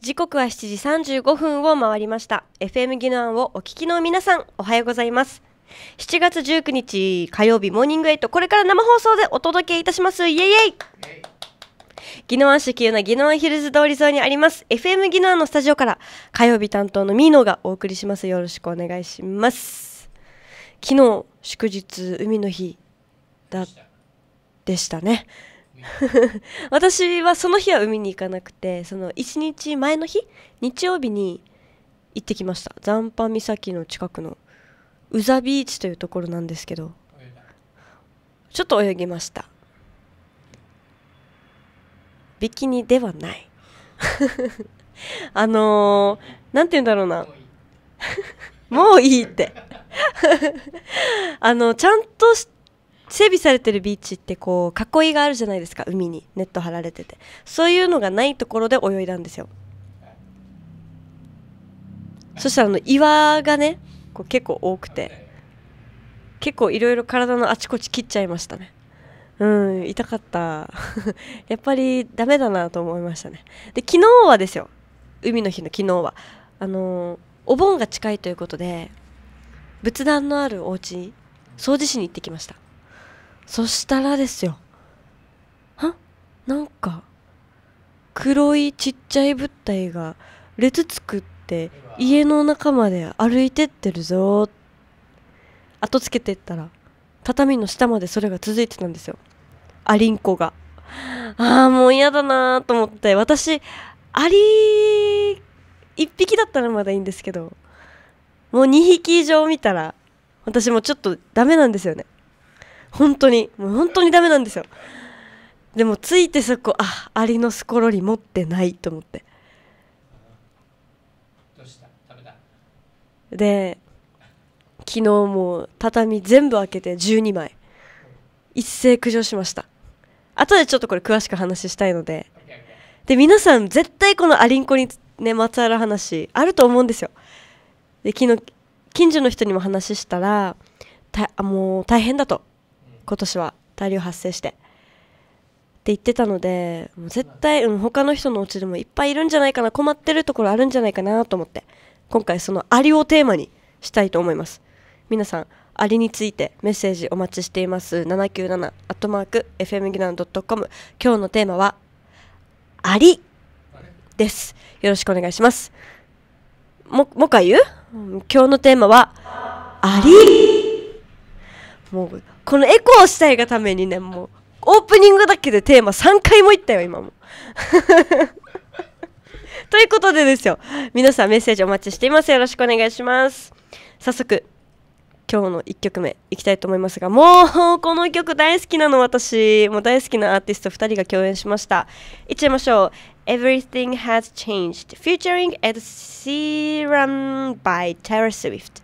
時刻は7時35分を回りました FM ギノアンをお聞きの皆さんおはようございます7月19日火曜日モーニングエイトこれから生放送でお届けいたしますイエイイエイ宜野湾市急な宜野湾ヒルズ通り沿いにあります FM 宜野湾のスタジオから火曜日担当のミーノがお送りしますよろしくお願いします昨日祝日海の日だでしたね 私はその日は海に行かなくてその1日前の日日曜日に行ってきました残波岬の近くの宇佐ビーチというところなんですけどちょっと泳ぎましたビキニではない あのー、なんて言うんだろうな もういいってあのちゃんとし整備されてるビーチってこう囲いがあるじゃないですか海にネット張られててそういうのがないところで泳いだんですよそしたらあの岩がねこう結構多くて結構いろいろ体のあちこち切っちゃいましたねうん痛かった やっぱりダメだなと思いましたねで昨日はですよ海の日の昨日はあのー、お盆が近いということで仏壇のあるお家掃除しに行ってきましたそしたらですよ。はなんか、黒いちっちゃい物体が列作って家の中まで歩いてってるぞ後つけてったら畳の下までそれが続いてたんですよアリンコがああもう嫌だなーと思って私アリ1匹だったらまだいいんですけどもう2匹以上見たら私もちょっとダメなんですよね本当にもう本当にダメなんですよでもついてそこあアリのスコロリ持ってないと思ってで昨日も畳全部開けて12枚一斉駆除しました後でちょっとこれ詳しく話したいのでで皆さん絶対このアリンコにねまつわる話あると思うんですよで昨日近所の人にも話したらたもう大変だと今年は大量発生して。って言ってたのでもう絶対、うん、他の人のうちでもいっぱいいるんじゃないかな困ってるところあるんじゃないかなと思って今回そのアリをテーマにしたいと思います皆さんアリについてメッセージお待ちしています797アットマーク FM g ナンドットコム今日のテーマはアリですよろしくお願いしますももう回言う、今日のテーマはアリもうこのエコーしたいがためにね、もう、オープニングだけでテーマ3回も言ったよ、今も。ということでですよ、皆さんメッセージお待ちしています。よろしくお願いします。早速、今日の1曲目いきたいと思いますがもうこの曲大好きなの私もう大好きなアーティスト2人が共演しましたいっちゃいましょう Everything Has Changed featuring Ed Sheeran by Taylor Swift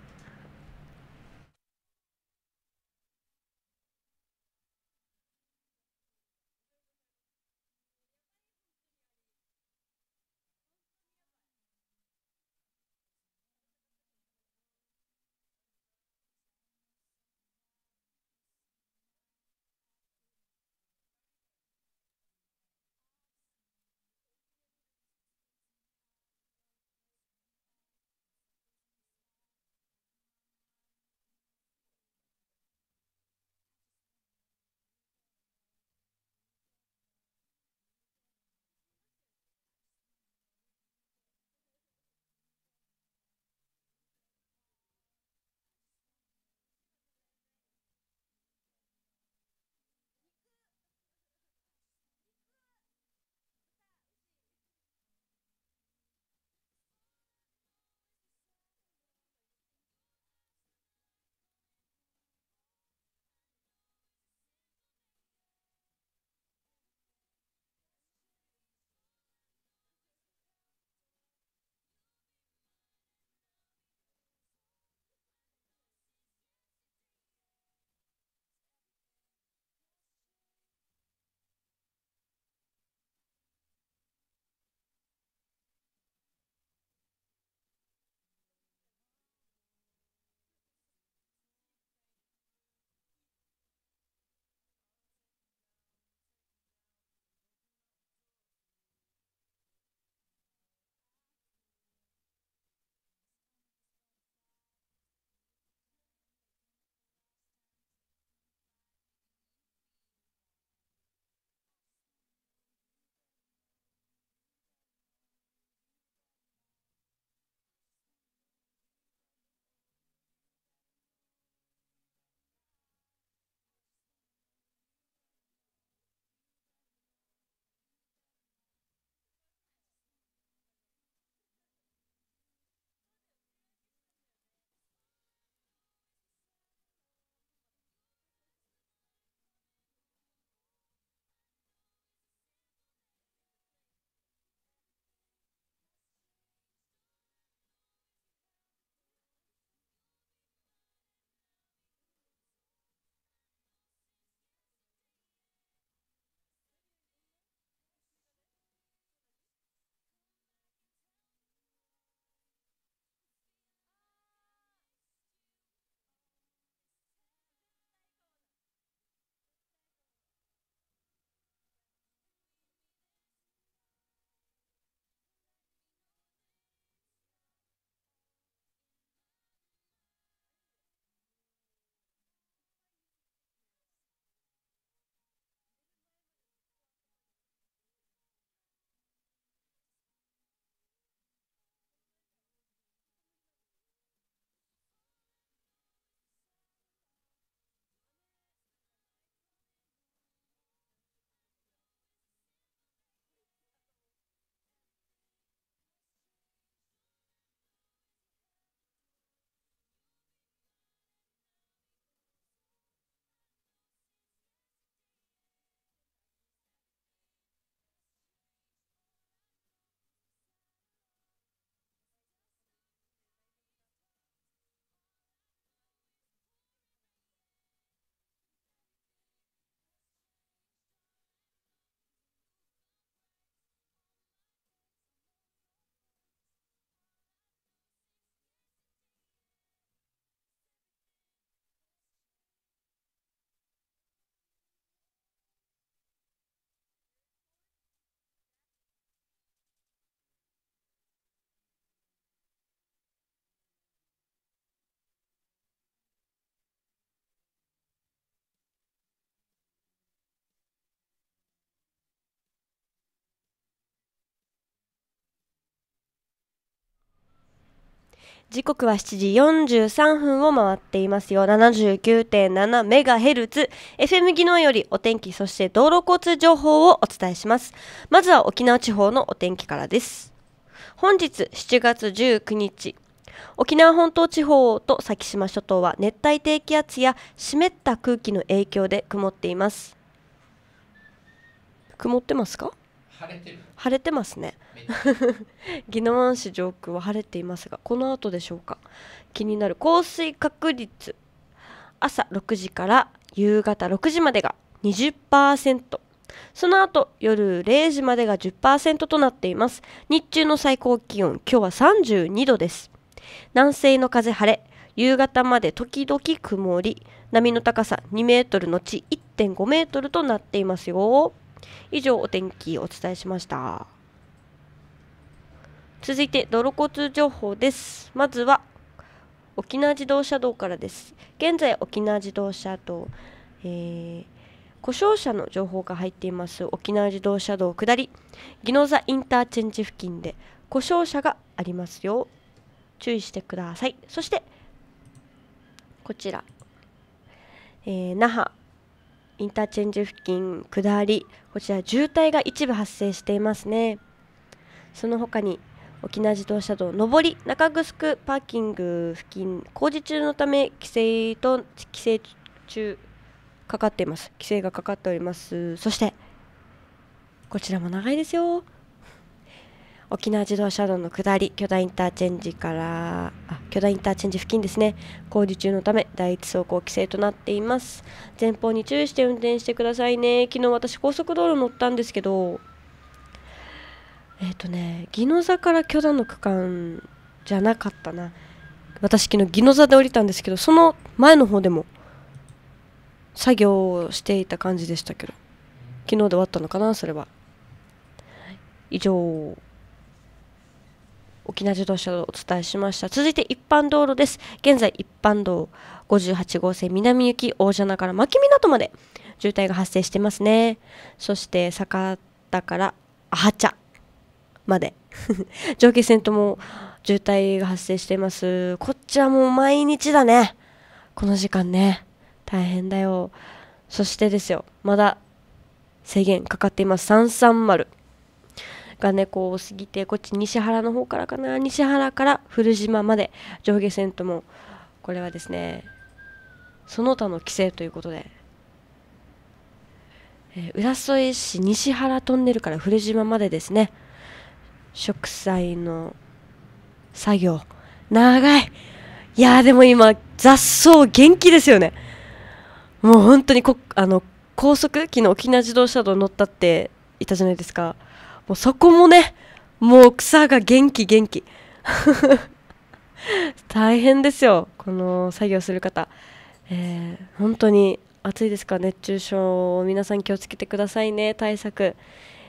時刻は7時43分を回っていますよ。79.7メガヘルツ。FM 技能よりお天気、そして道路交通情報をお伝えします。まずは沖縄地方のお天気からです。本日7月19日、沖縄本島地方と先島諸島は熱帯低気圧や湿った空気の影響で曇っています。曇ってますか晴れてる晴れてますね宜野湾市上空は晴れていますがこの後でしょうか気になる降水確率朝6時から夕方6時までが20%その後夜0時までが10%となっています日中の最高気温今日は32度です南西の風晴れ夕方まで時々曇り波の高さ2メートルのち1.5メートルとなっていますよ以上お天気お伝えしました続いて道路交通情報ですまずは沖縄自動車道からです現在沖縄自動車道、えー故障車の情報が入っています沖縄自動車道下り宜野座インターチェンジ付近で故障車がありますよ注意してくださいそしてこちら、えー、那覇インターチェンジ付近下りこちら渋滞が一部発生していますねその他に沖縄自動車道上り中城パーキング付近工事中のため規制と規制中かかっています規制がかかっておりますそしてこちらも長いですよ沖縄自動車道の下り巨大インターチェンジからあ巨大インターチェンジ付近ですね工事中のため第一走行規制となっています前方に注意して運転してくださいね昨日私高速道路乗ったんですけどえっ、ー、とね宜野座から巨大の区間じゃなかったな私昨日宜野座で降りたんですけどその前の方でも作業をしていた感じでしたけど昨日で終わったのかなそれは以上沖縄自動車をお伝えしました続いて一般道路です現在一般道58号線南行き大蛇名から牧港まで渋滞が発生してますねそして坂田からアハチャまで 上下線とも渋滞が発生してますこっちはもう毎日だねこの時間ね大変だよそしてですよまだ制限かかっています330がねこう過ぎてこっち西原の方からかな西原から古島まで上下線ともこれはですねその他の規制ということで、えー、浦添市西原トンネルから古島までですね植栽の作業長いいやでも今雑草元気ですよねもう本当にこあの高速昨日沖縄自動車道乗ったっていたじゃないですかもうそこもね、もう草が元気元気。大変ですよ、この作業する方。えー、本当に暑いですか熱中症皆さん気をつけてくださいね、対策。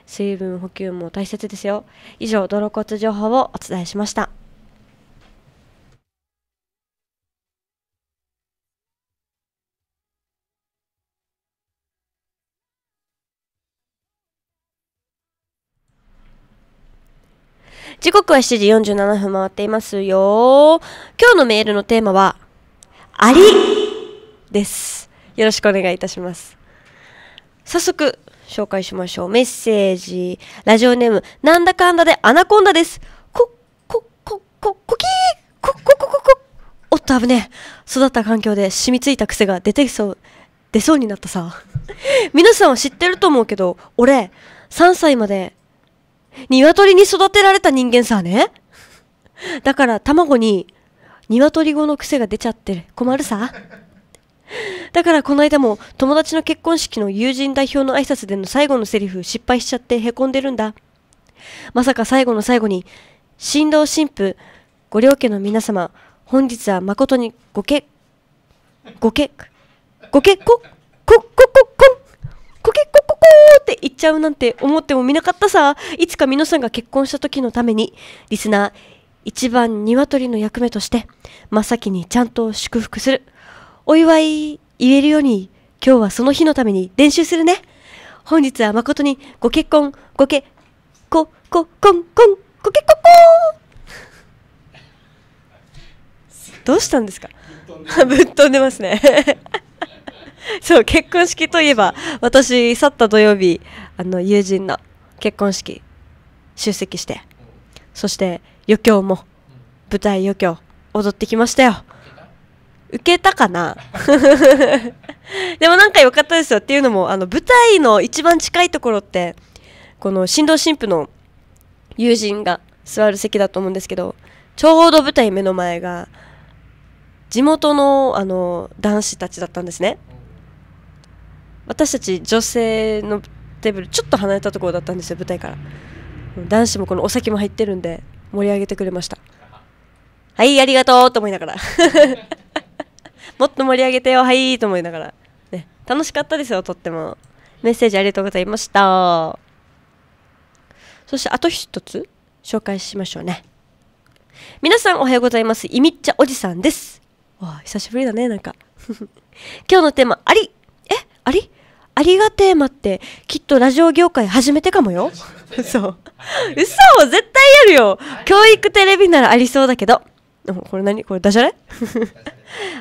水分補給も大切ですよ。以上、交通情報をお伝えしました。時刻は7時47分回っていますよ。今日のメールのテーマは、ありです。よろしくお願いいたします。早速、紹介しましょう。メッセージ、ラジオネーム、なんだかんだでアナコンダです。こ、こ、こ、こ、こきーこ、こ、こ、こ、こ。おっと、危ねえ。育った環境で染みついた癖が出てきそう、出そうになったさ。皆さんは知ってると思うけど、俺、3歳まで鶏に育てられた人間さね。だから卵に鶏語の癖が出ちゃって困るさ。だからこの間も友達の結婚式の友人代表の挨拶での最後のセリフ失敗しちゃってへこんでるんだ。まさか最後の最後に、新郎新婦、ご両家の皆様、本日は誠にごけ、ごけ、ごけ、っ。こ、こ、こ、ーって言っちゃうなんて思ってもみなかったさいつか皆さんが結婚した時のためにリスナー一番鶏の役目として真っ先にちゃんと祝福するお祝い言えるように今日はその日のために練習するね本日は誠にご結婚ごけこここんこんご結婚こどうしたんですか ぶっ飛んでますねそう、結婚式といえば、私、去った土曜日、あの、友人の結婚式、出席して、そして、余興も、舞台余興、踊ってきましたよ。受けたかな でもなんか良かったですよ。っていうのも、あの、舞台の一番近いところって、この、新郎新婦の友人が座る席だと思うんですけど、ちょうど舞台目の前が、地元の、あの、男子たちだったんですね。私たち女性のテーブルちょっと離れたところだったんですよ舞台から男子もこのお酒も入ってるんで盛り上げてくれましたはいありがとうと思いながら もっと盛り上げてよはいと思いながら、ね、楽しかったですよとってもメッセージありがとうございましたそしてあと一つ紹介しましょうね皆さんおはようございますいみっちゃおじさんですわ久しぶりだねなんか 今日のテーマありえありありがテーマってきっとラジオ業界初めてかもよ。嘘。嘘絶対やるよ教育テレビならありそうだけど。これ何これダジャレ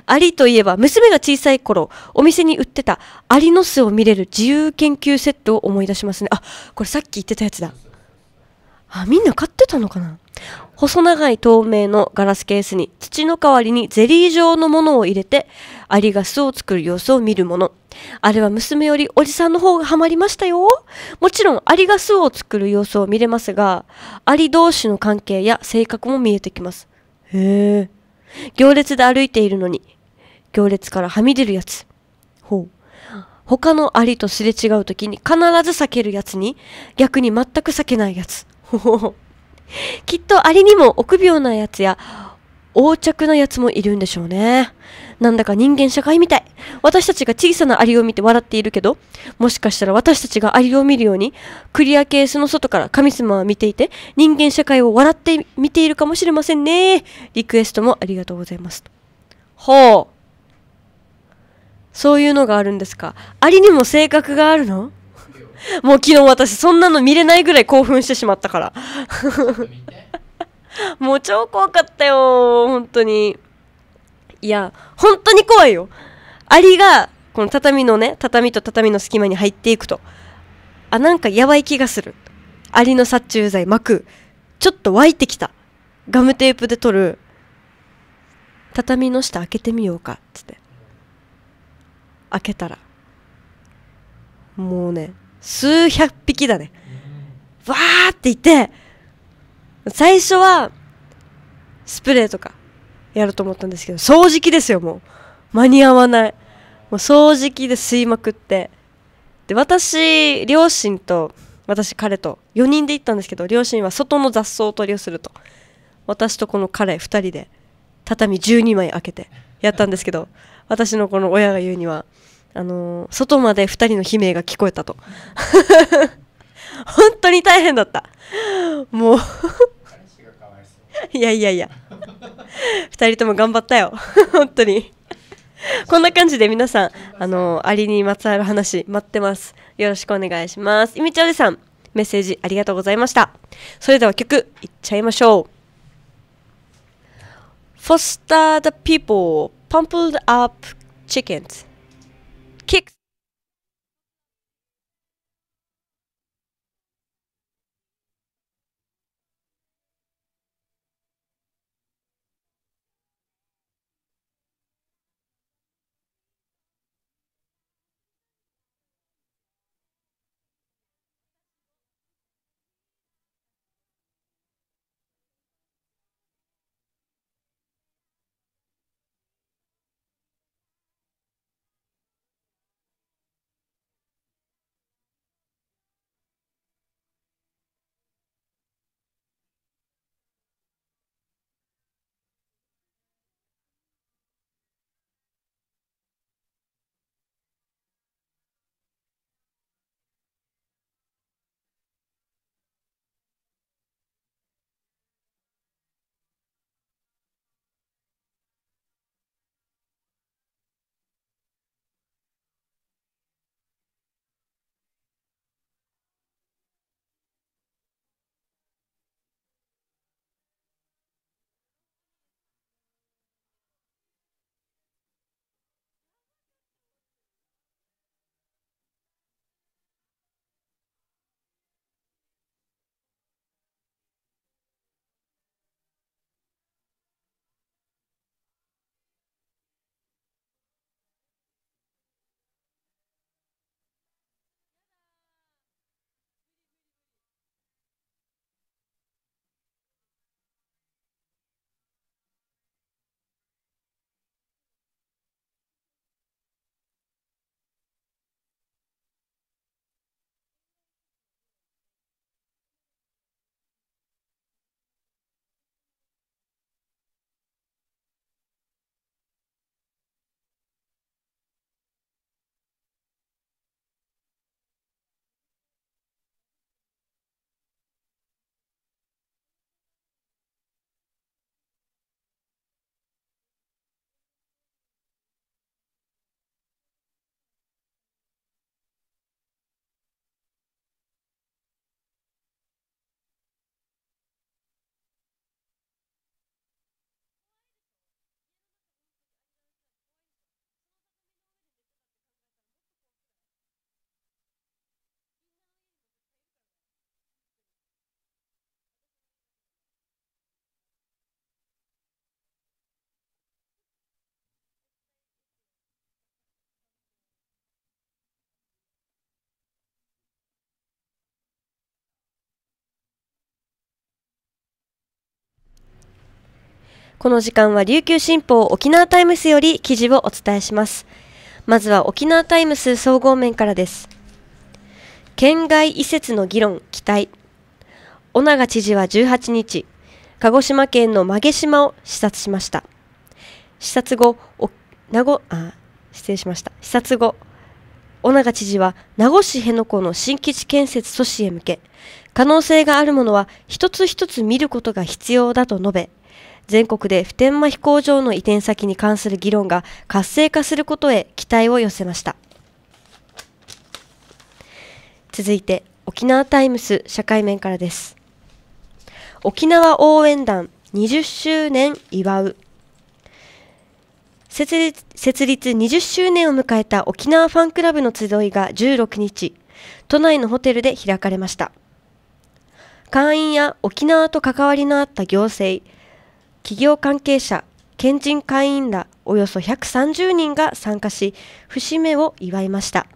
アリといえば娘が小さい頃お店に売ってたアリの巣を見れる自由研究セットを思い出しますねあこれさっき言ってたやつだあみんな買ってたのかな細長い透明のガラスケースに土の代わりにゼリー状のものを入れてアリが巣を作る様子を見るもの。あれは娘よりおじさんの方がハマりましたよ。もちろんアリが巣を作る様子を見れますが、アリ同士の関係や性格も見えてきます。へえ。行列で歩いているのに、行列からはみ出るやつ。ほう。他のアリとすれ違う時に必ず避けるやつに、逆に全く避けないやつ。ほほほ。きっとアリにも臆病なやつや、横着なやつもいるんでしょうね。なんだか人間社会みたい。私たちが小さなアリを見て笑っているけど、もしかしたら私たちがアリを見るように、クリアケースの外から神様は見ていて、人間社会を笑って見ているかもしれませんね。リクエストもありがとうございます。ほう。そういうのがあるんですか。アリにも性格があるのもう昨日私そんなの見れないぐらい興奮してしまったからもう超怖かったよ本当にいや本当に怖いよアリがこの畳のね畳と畳の隙間に入っていくとあなんかやばい気がするアリの殺虫剤巻くちょっと湧いてきたガムテープで取る畳の下開けてみようかっつって開けたらもうね数百匹だね。わーっていて、最初は、スプレーとか、やると思ったんですけど、掃除機ですよ、もう。間に合わない。もう掃除機で吸いまくって。で、私、両親と、私、彼と、4人で行ったんですけど、両親は外の雑草取りをすると。私とこの彼、2人で、畳12枚開けて、やったんですけど、私のこの親が言うには、あのー、外まで2人の悲鳴が聞こえたと 本当に大変だったもういやいやいや2人とも頑張ったよ 本当にこんな感じで皆さんあのー、アリにまつわる話待ってますよろしくお願いしますいみちおじさんメッセージありがとうございましたそれでは曲いっちゃいましょう Foster the people, pumpled up chickens. この時間は琉球新報沖縄タイムスより記事をお伝えします。まずは沖縄タイムス総合面からです。県外移設の議論期待。尾長知事は18日、鹿児島県の馬毛島を視察しました。視察後、名護、あ、失礼しました。視察後、尾長知事は名護市辺野古の新基地建設阻止へ向け、可能性があるものは一つ一つ見ることが必要だと述べ、全国で普天間飛行場の移転先に関する議論が活性化することへ期待を寄せました続いて沖縄タイムス社会面からです沖縄応援団20周年祝う設立設立20周年を迎えた沖縄ファンクラブの集いが16日都内のホテルで開かれました会員や沖縄と関わりのあった行政企業関係者、県人会員らおよそ130人が参加し、節目を祝いました。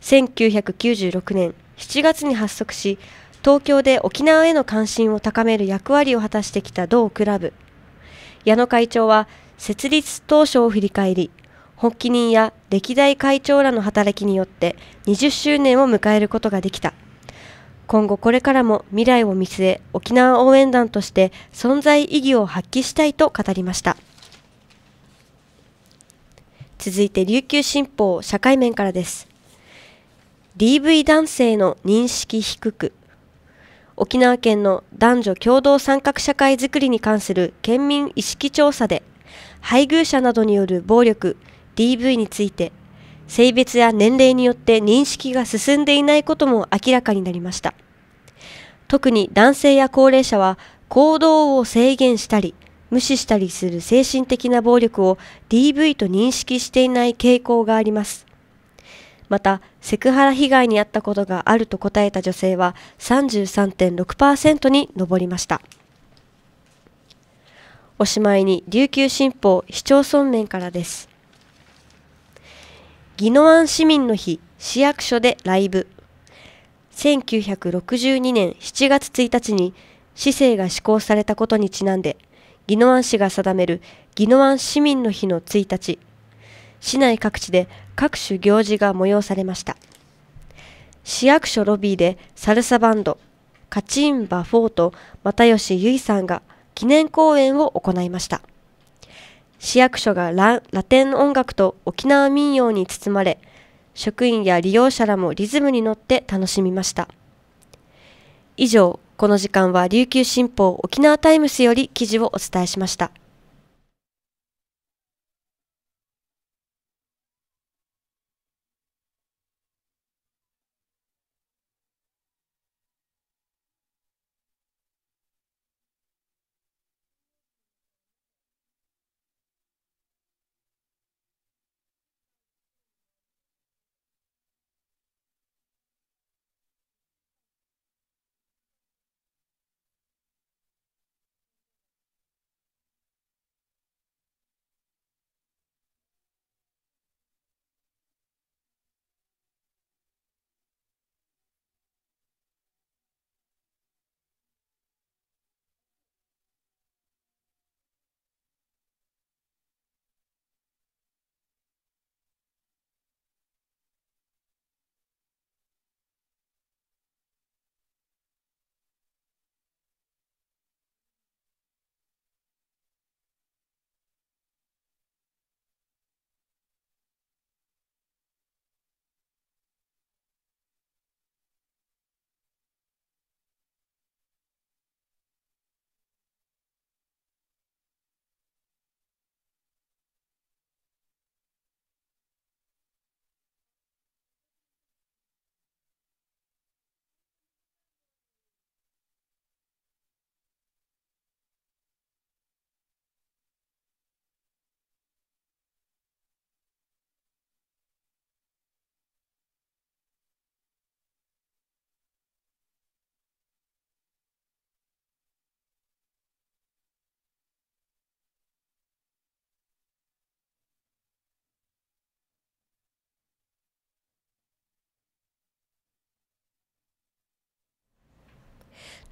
1996年7月に発足し、東京で沖縄への関心を高める役割を果たしてきた同クラブ。矢野会長は設立当初を振り返り、発起人や歴代会長らの働きによって20周年を迎えることができた。今後これからも未来を見据え沖縄応援団として存在意義を発揮したいと語りました続いて琉球新報社会面からです DV 男性の認識低く沖縄県の男女共同参画社会づくりに関する県民意識調査で配偶者などによる暴力 DV について性別や年齢によって認識が進んでいないことも明らかになりました特に男性や高齢者は行動を制限したり無視したりする精神的な暴力を DV と認識していない傾向がありますまたセクハラ被害に遭ったことがあると答えた女性は33.6%に上りましたおしまいに琉球新報市町村面からです宜野湾市民の日市役所でライブ1962年7月1日に市政が施行されたことにちなんで宜野湾市が定める宜野湾市民の日の1日市内各地で各種行事が催されました市役所ロビーでサルサバンドカチンバ4と又吉結衣さんが記念公演を行いました。市役所がラテン音楽と沖縄民謡に包まれ職員や利用者らもリズムに乗って楽しみました以上この時間は琉球新報沖縄タイムスより記事をお伝えしました。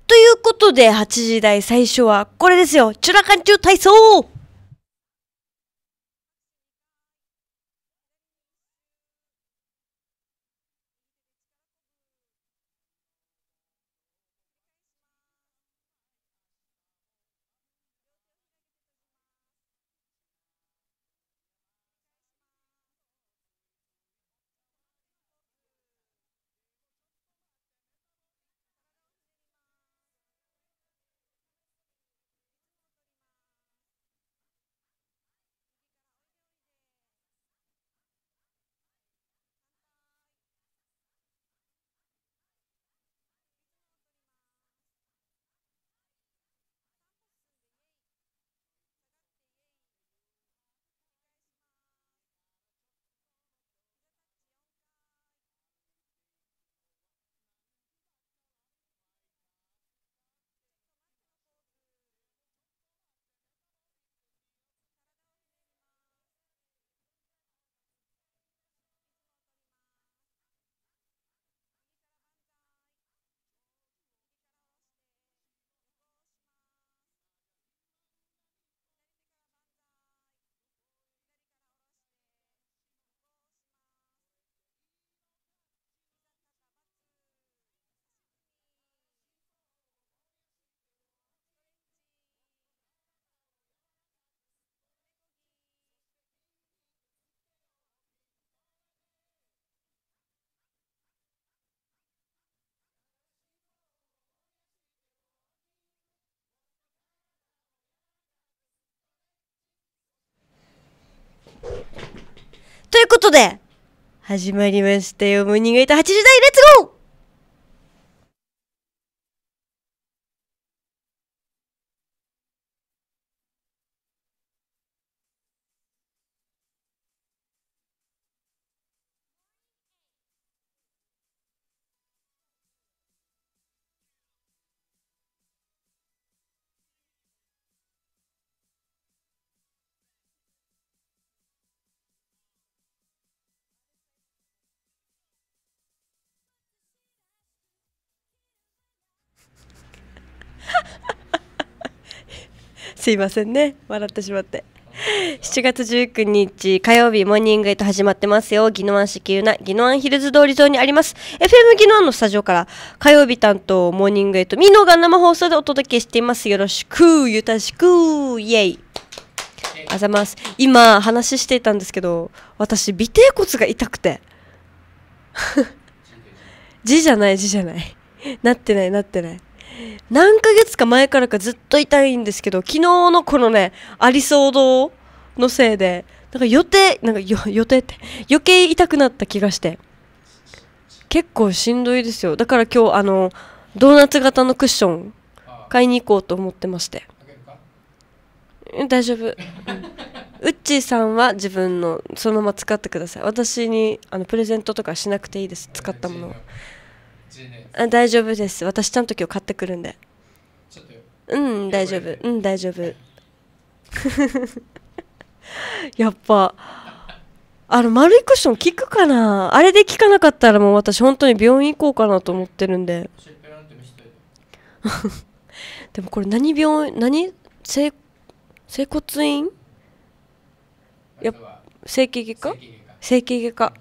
ということで、8時台最初はこれですよ。チュラカンチュ体操ということで、始まりましたよ。モーニング8時台、レッツゴーすいませんね笑ってしまって7月19日火曜日モーニングエイト始まってますよ宜野湾市急な宜野湾ヒルズ通り沿いにあります FM 宜野湾のスタジオから火曜日担当モーニングエイトミノが生放送でお届けしていますよろしくゆたしくイエイあざます今話していたんですけど私尾てい骨が痛くて 字じゃない字じゃないなってないなってない何ヶ月か前からかずっと痛いんですけど、昨日のこのね、ありそう堂のせいで、なんか予定、なんか予定って、余計痛くなった気がして。結構しんどいですよ。だから今日、あの、ドーナツ型のクッション、買いに行こうと思ってまして。大丈夫。うっちーさんは自分のそのまま使ってください私にあのプレゼントとかしなくていいです使ったものを。あ大丈夫です私ちゃんと今日買ってくるんでうん大丈夫うん大丈夫 やっぱあの丸いクッション効くかなあれで効かなかったらもう私本当に病院行こうかなと思ってるんで でもこれ何病院何整整骨院や整形外科整形外科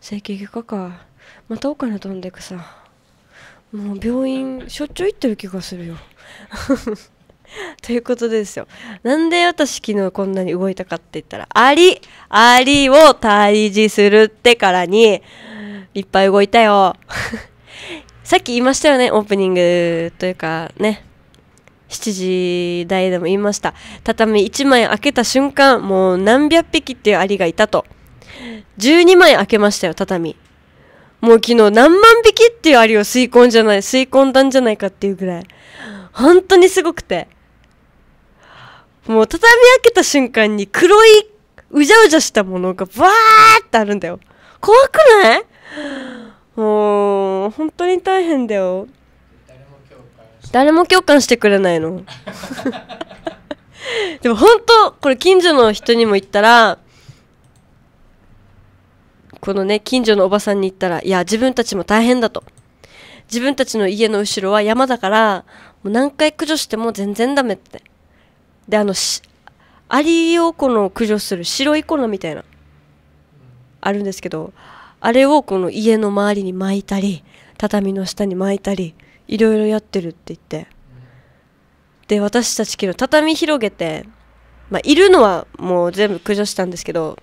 整形外科かまたお金飛んでくさもう病院しょっちゅう行ってる気がするよ ということですよなんで私昨日こんなに動いたかって言ったらアリアリを退治するってからにいっぱい動いたよ さっき言いましたよねオープニングというかね7時台でも言いました畳1枚開けた瞬間もう何百匹っていうアリがいたと12枚開けましたよ畳もう昨日何万匹っていうアリを吸い込んじゃない、吸い込んだんじゃないかっていうぐらい。本当にすごくて。もう畳み開けた瞬間に黒いうじゃうじゃしたものがバーってあるんだよ。怖くないもう、本当に大変だよ。誰も共感してくれないの。でも本当、これ近所の人にも言ったら、このね、近所のおばさんに言ったら、いや、自分たちも大変だと。自分たちの家の後ろは山だから、もう何回駆除しても全然ダメって。で、あの、し、アリをこの駆除する白い粉みたいな、あるんですけど、あれをこの家の周りに巻いたり、畳の下に巻いたり、いろいろやってるって言って。で、私たちけど畳広げて、まあ、いるのはもう全部駆除したんですけど、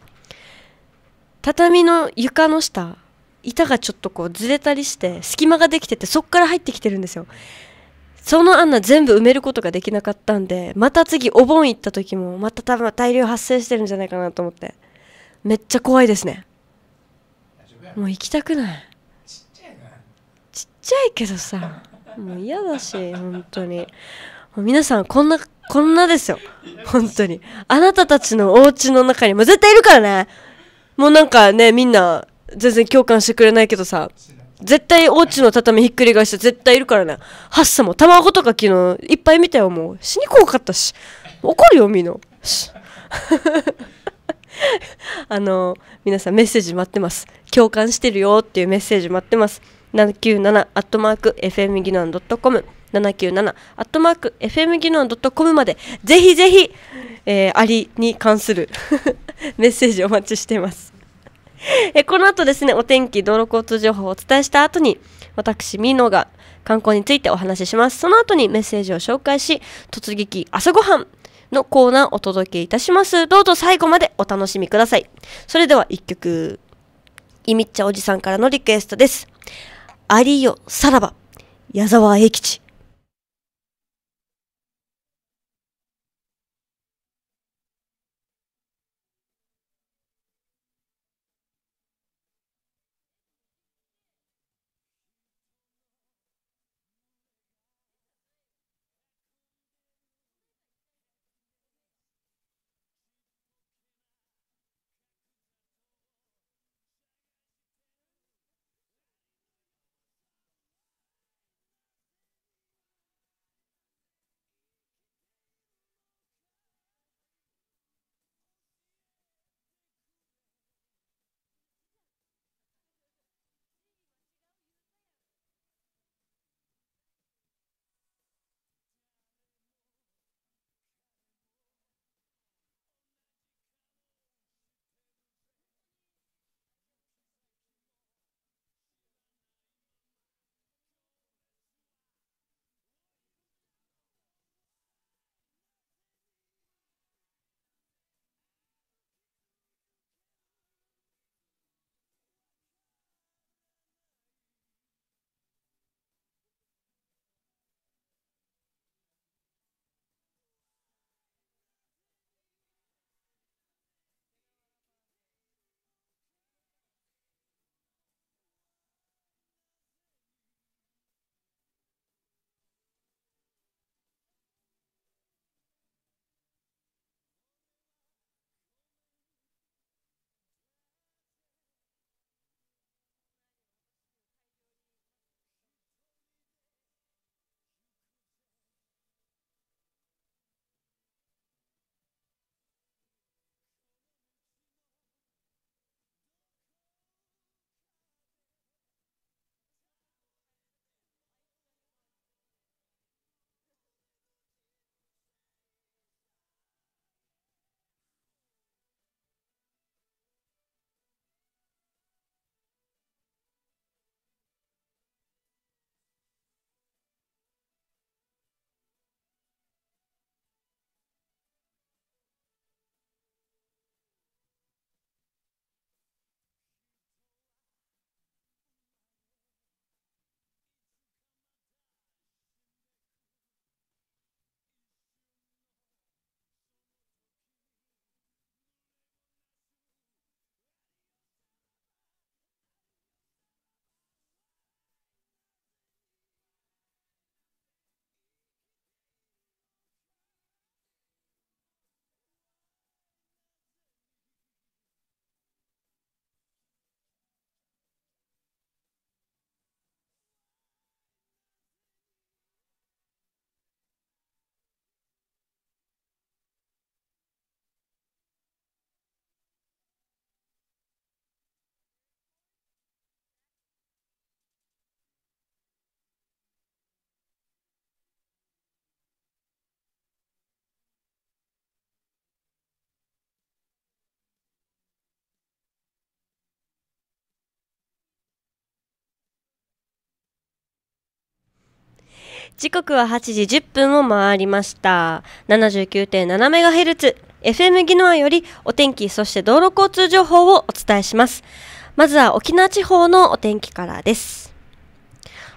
畳の床の下板がちょっとこうずれたりして隙間ができててそっから入ってきてるんですよその穴全部埋めることができなかったんでまた次お盆行った時もまた多分大量発生してるんじゃないかなと思ってめっちゃ怖いですねもう行きたくないちっちゃいけどさもう嫌だし本当に皆さんこんなこんなですよ本当にあなたたちのお家の中にも絶対いるからねもうなんかね、みんな、全然共感してくれないけどさ、絶対おうちの畳ひっくり返して絶対いるからね。ハッサも卵とか昨日いっぱい見たよ、もう。死に怖かったし。怒るよ、み の。あの皆さんメッセージ待ってます。共感してるよっていうメッセージ待ってます。797アットマーク FM .com アットマーク FM 技能 .com までぜひぜひ、えー、アリに関する メッセージお待ちしてますえこの後ですねお天気道路交通情報をお伝えした後に私ミノが観光についてお話ししますその後にメッセージを紹介し突撃朝ごはんのコーナーをお届けいたしますどうぞ最後までお楽しみくださいそれでは1曲いみっちゃおじさんからのリクエストです「アリよさらば」矢沢永吉時刻は8時10分を回りました。79.7メガヘルツ、FM 技能よりお天気、そして道路交通情報をお伝えします。まずは沖縄地方のお天気からです。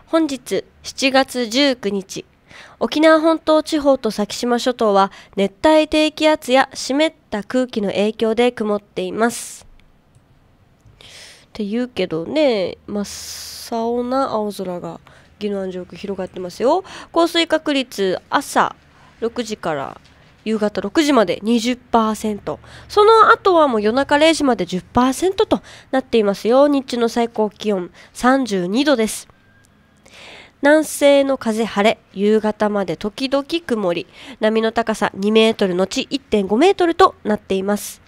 本日7月19日、沖縄本島地方と先島諸島は熱帯低気圧や湿った空気の影響で曇っています。って言うけどね、真っ青な青空が。宜野湾上空広がってますよ降水確率朝6時から夕方6時まで20%その後はもう夜中0時まで10%となっていますよ日中の最高気温32度です南西の風晴れ夕方まで時々曇り波の高さ2メートルのち1.5メートルとなっています、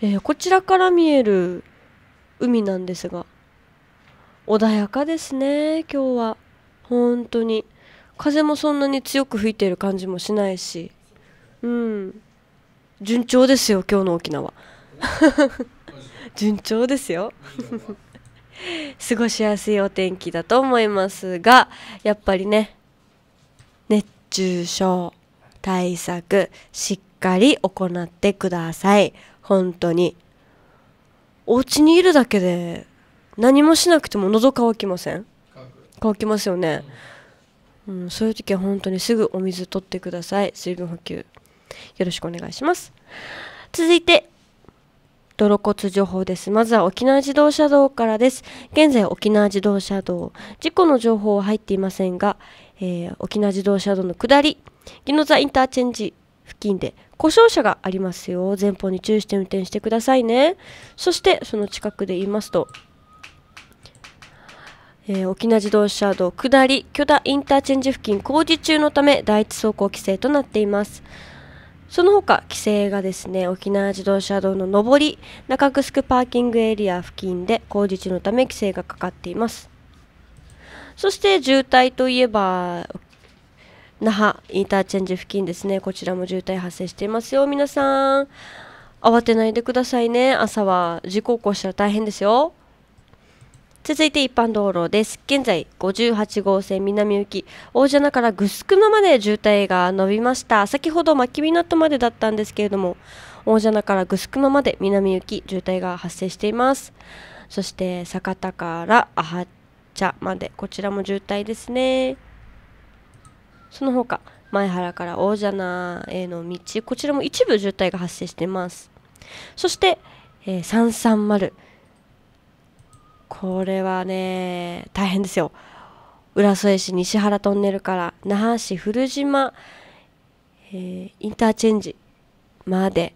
えー、こちらから見える海なんですが穏やかですね今日は本当に風もそんなに強く吹いている感じもしないしうん順調ですよ今日の沖縄順調ですよ過ごしやすいお天気だと思いますがやっぱりね熱中症対策しっかり行ってください本当にお家にいるだけで何もしなくても喉乾きません乾きますよね、うん、そういう時は本当にすぐお水取ってください水分補給よろしくお願いします続いて道路交通情報です。まずは沖縄自動車道からです。現在沖縄自動車道、事故の情報は入っていませんが、えー、沖縄自動車道の下り、宜野座インターチェンジ付近で故障車がありますよ。前方に注意して運転してくださいね。そしてその近くで言いますと、えー、沖縄自動車道下り巨大インターチェンジ付近工事中のため第一走行規制となっていますその他規制がですね沖縄自動車道の上り中城パーキングエリア付近で工事中のため規制がかかっていますそして渋滞といえば那覇インターチェンジ付近ですねこちらも渋滞発生していますよ皆さん慌てないでくださいね朝は事故起こしたら大変ですよ続いて一般道路です。現在、58号線南行き、大蛇名からぐすくままで渋滞が伸びました。先ほど牧港までだったんですけれども、大蛇名からぐすくままで南行き、渋滞が発生しています。そして、酒田からアハチャまで、こちらも渋滞ですね。その他、前原から大蛇名への道、こちらも一部渋滞が発生しています。そして、えー、330これはね大変ですよ浦添市西原トンネルから那覇市古島、えー、インターチェンジまで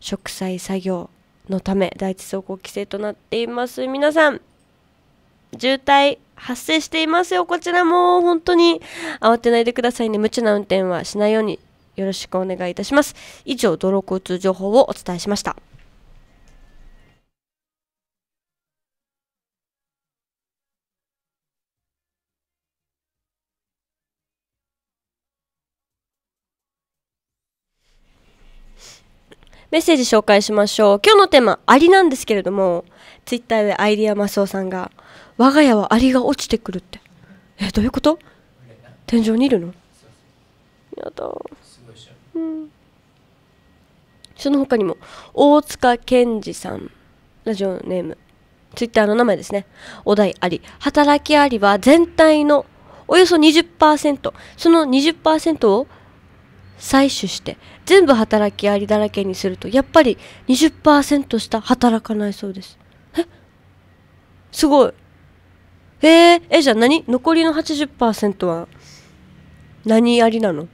植栽作業のため第一走行規制となっています皆さん渋滞発生していますよこちらも本当に慌てないでくださいね無茶な運転はしないようによろしくお願いいたします以上道路交通情報をお伝えしましたメッセージ紹介しましょう。今日のテーマ、アリなんですけれども、ツイッターでアイィアマスオさんが、我が家はアリが落ちてくるって。え、どういうこと天井にいるのやだ。うん。その他にも、大塚健二さん、ラジオネーム、ツイッターの名前ですね。お題アリ。働きアリは全体のおよそ20%、その20%を採取して全部働きありだらけにするとやっぱり20%した働かないそうですえすごいえー、えじゃあ何残りの80%は何ありなの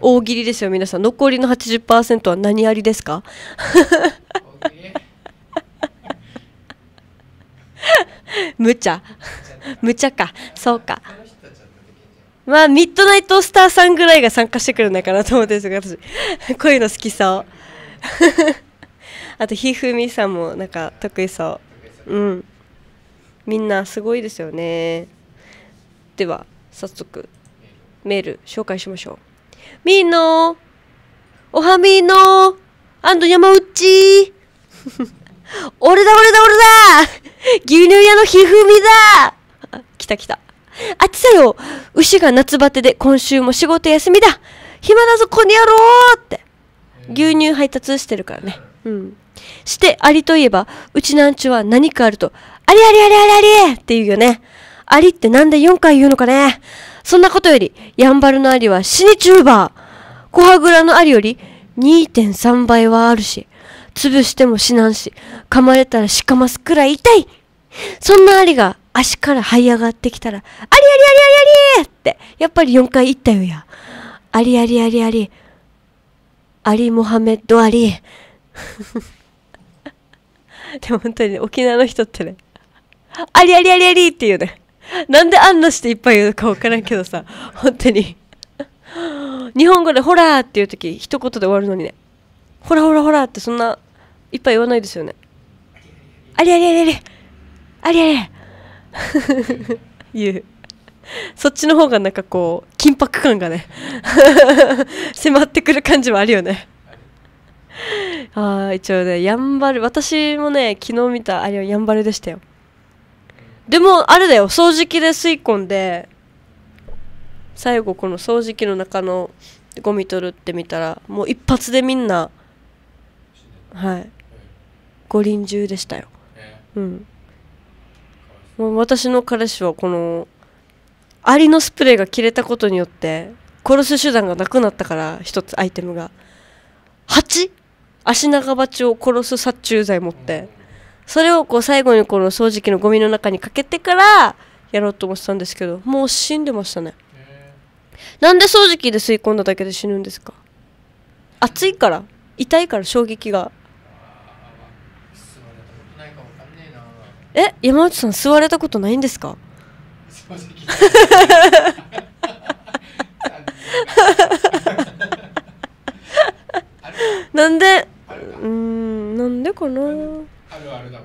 大喜利ですよ皆さん残りの80%は何ありですか 無茶無茶かそうか。まあ、ミッドナイトスターさんぐらいが参加してくるんだかなと思ってるんです私、こういうの好きそう。あと、ひふみさんもなんか得意そう。うん。みんなすごいですよね。では、早速、メール紹介しましょう。みーのおはみーのアンド山内 俺だ俺だ俺だ牛乳屋のひふみだ来た来た。あっちだよ牛が夏バテで今週も仕事休みだ暇だぞこの野郎って牛乳配達してるからね。うん。して、アリといえば、うちなんちは何かあると、ありありありありありって言うよね。アリってなんで4回言うのかね。そんなことより、やんばるのアリは死にューバーコハグラのアリより2.3倍はあるし、潰しても死なんし、噛まれたらしかますくらい痛い。そんなアリが足から這い上がってきたら、ありありありありありって、やっぱり4回言ったよや。ありありありあり、アリ・モハメッド・アリ。でも本当に沖縄の人ってね、ありありありありって言うね。なんであんなしていっぱい言うか分からんけどさ、本当に。日本語でホラーっていう時、一言で終わるのにね、ほらほらほらってそんないっぱい言わないですよね。ありありありあり、ありありあり。言うそっちの方がなんかこう緊迫感がね 迫ってくる感じはあるよねあ一応ねやんばる私もね昨日見たあれはやんばるでしたよでもあれだよ掃除機で吸い込んで最後この掃除機の中のゴミ取るって見たらもう一発でみんなはい五輪中でしたよ、うんもう私の彼氏はこのアリのスプレーが切れたことによって殺す手段がなくなったから一つアイテムが蜂足長蜂を殺す殺虫剤持ってそれをこう最後にこの掃除機のゴミの中にかけてからやろうと思ってたんですけどもう死んでましたねなんで掃除機で吸い込んだだけで死ぬんですか暑いから痛いから衝撃がえ山内さん座れたことないんですか なんでうんなんでかなあるあるだ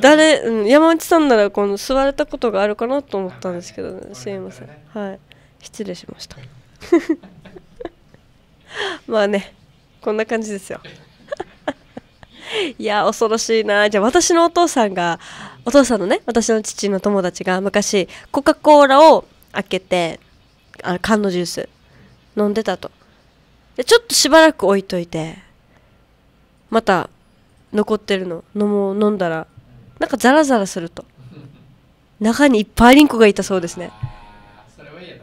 誰、うん、山内さんならこの座れたことがあるかなと思ったんですけど、ね、すいません、ね、はい失礼しました まあねこんな感じですよいや恐ろしいなじゃあ私のお父さんがお父さんのね私の父の友達が昔コカ・コーラを開けてあ缶のジュース飲んでたとでちょっとしばらく置いといてまた残ってるの飲もう飲んだらなんかザラザラすると中にいっぱいリンコがいたそうですね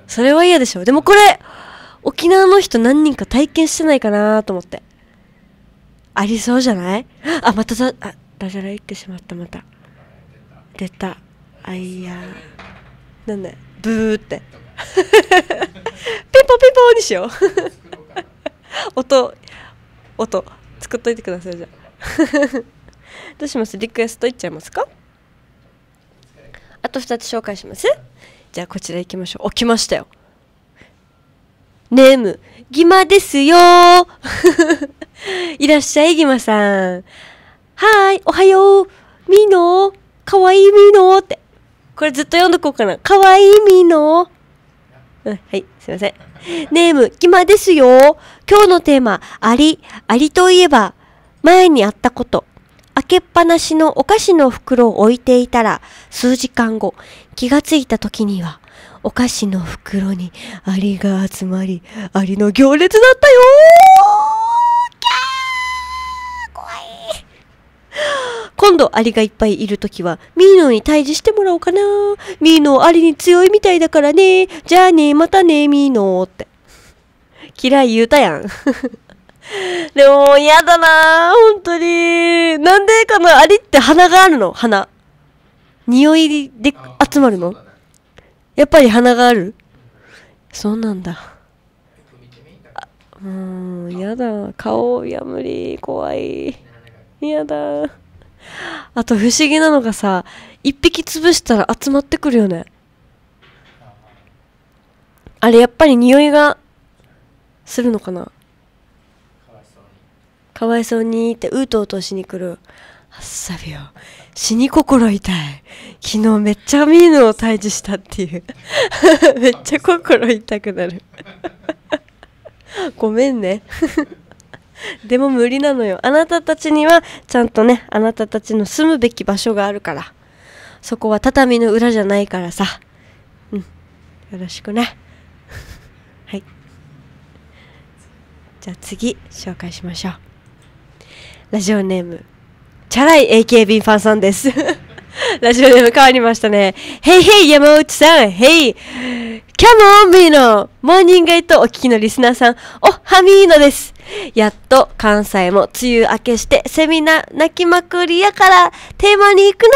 それは嫌でしょでもこれ沖縄の人何人か体験してないかなと思ってありそうじゃない あ、まただ、あ、ダジャレ言ってしまった、また。出た。あいやー。なんだブーって。ピンポンピンポンにしよう。音、音、作っといてください、じゃあ。どうしますリクエストいっちゃいますかあと2つ紹介しますじゃあこちら行きましょう。起きましたよ。ネーム、ギマですよー。いらっしゃい、ギマさん。はーい、おはよう、みノのー、かわいいみノのーって。これずっと読んどこうかな。かわいいみノのー。うん、はい、すいません。ネーム、ギマですよ。今日のテーマ、アリ。アリといえば、前にあったこと。開けっぱなしのお菓子の袋を置いていたら、数時間後、気がついた時には、お菓子の袋にアリが集まり、アリの行列だったよ今度アリがいっぱいいるときは、ミーノに退治してもらおうかな。ミーノアリに強いみたいだからね。じゃあね、またね、ミーノって。嫌い言うたやん。でも、嫌だな本当に。なんでかなアリって鼻があるの鼻。匂いで集まるの、ね、やっぱり鼻がある、うん、そうなんだ。うん、やだ。顔、やむり、怖い。やだ。あと不思議なのがさ一匹潰したら集まってくるよねあれやっぱり匂いがするのかなかわいそうにってうとうとしに来るあっさりよ死に心痛い昨日めっちゃミーヌを退治したっていう めっちゃ心痛くなるごめんねでも無理なのよあなたたちにはちゃんとねあなたたちの住むべき場所があるからそこは畳の裏じゃないからさうんよろしくね はいじゃあ次紹介しましょうラジオネームチャラい AKB ファンさんです ラジオネーム変わりましたね。ヘイヘイ山内さん、ヘイキャモンビーのモーニングエイトお聞きのリスナーさん、おはみーのです。やっと関西も梅雨明けしてセミナー泣きまくりやからテーマに行くな。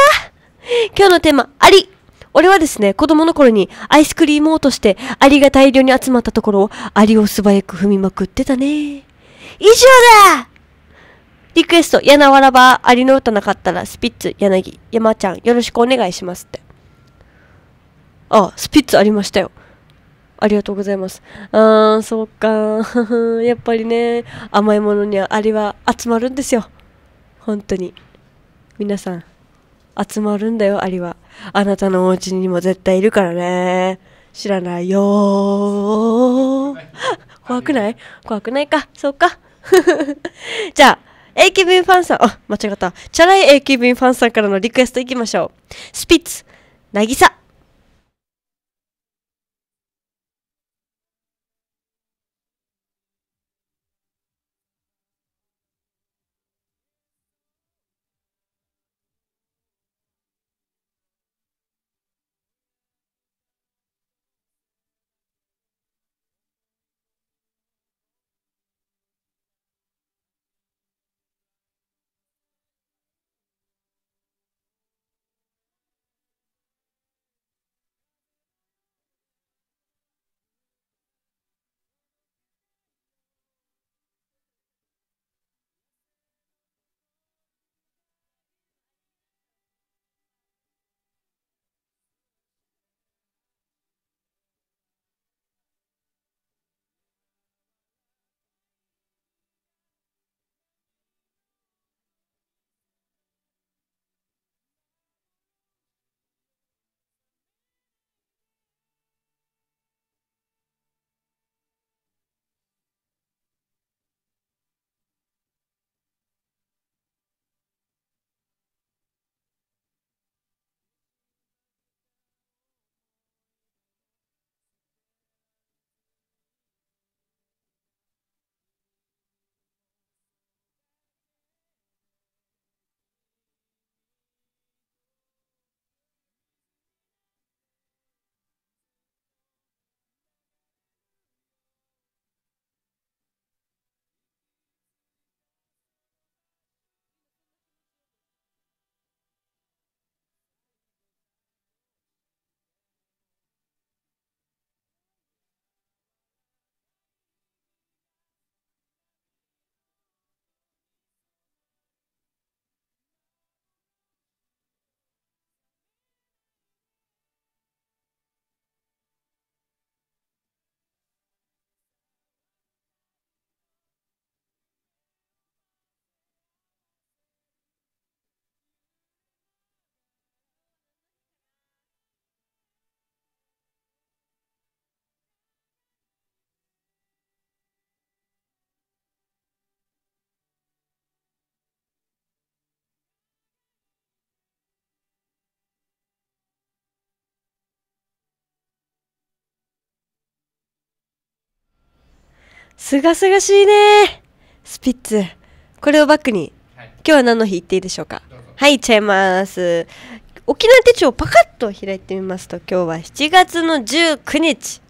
今日のテーマ、あり。俺はですね、子供の頃にアイスクリームを落としてアリが大量に集まったところをアリを素早く踏みまくってたね。以上だリクエスト、やなわらば、アリの歌なかったら、スピッツ、柳、山ちゃん、よろしくお願いしますって。ああ、スピッツありましたよ。ありがとうございます。あー、そうか。やっぱりね、甘いものにはアリは集まるんですよ。本当に。皆さん、集まるんだよ、アリは。あなたのお家にも絶対いるからね。知らないよ怖くない怖くないか。そうか。じゃあ、AKB ファンさん、あ、間違った。チャラい AKB ファンさんからのリクエストいきましょう。スピッツ、なぎさ。すがすがしいねスピッツこれをバックに、はい、今日は何の日言っていいでしょうかはいいっちゃいます沖縄手帳をパカッと開いてみますと今日は7月の19日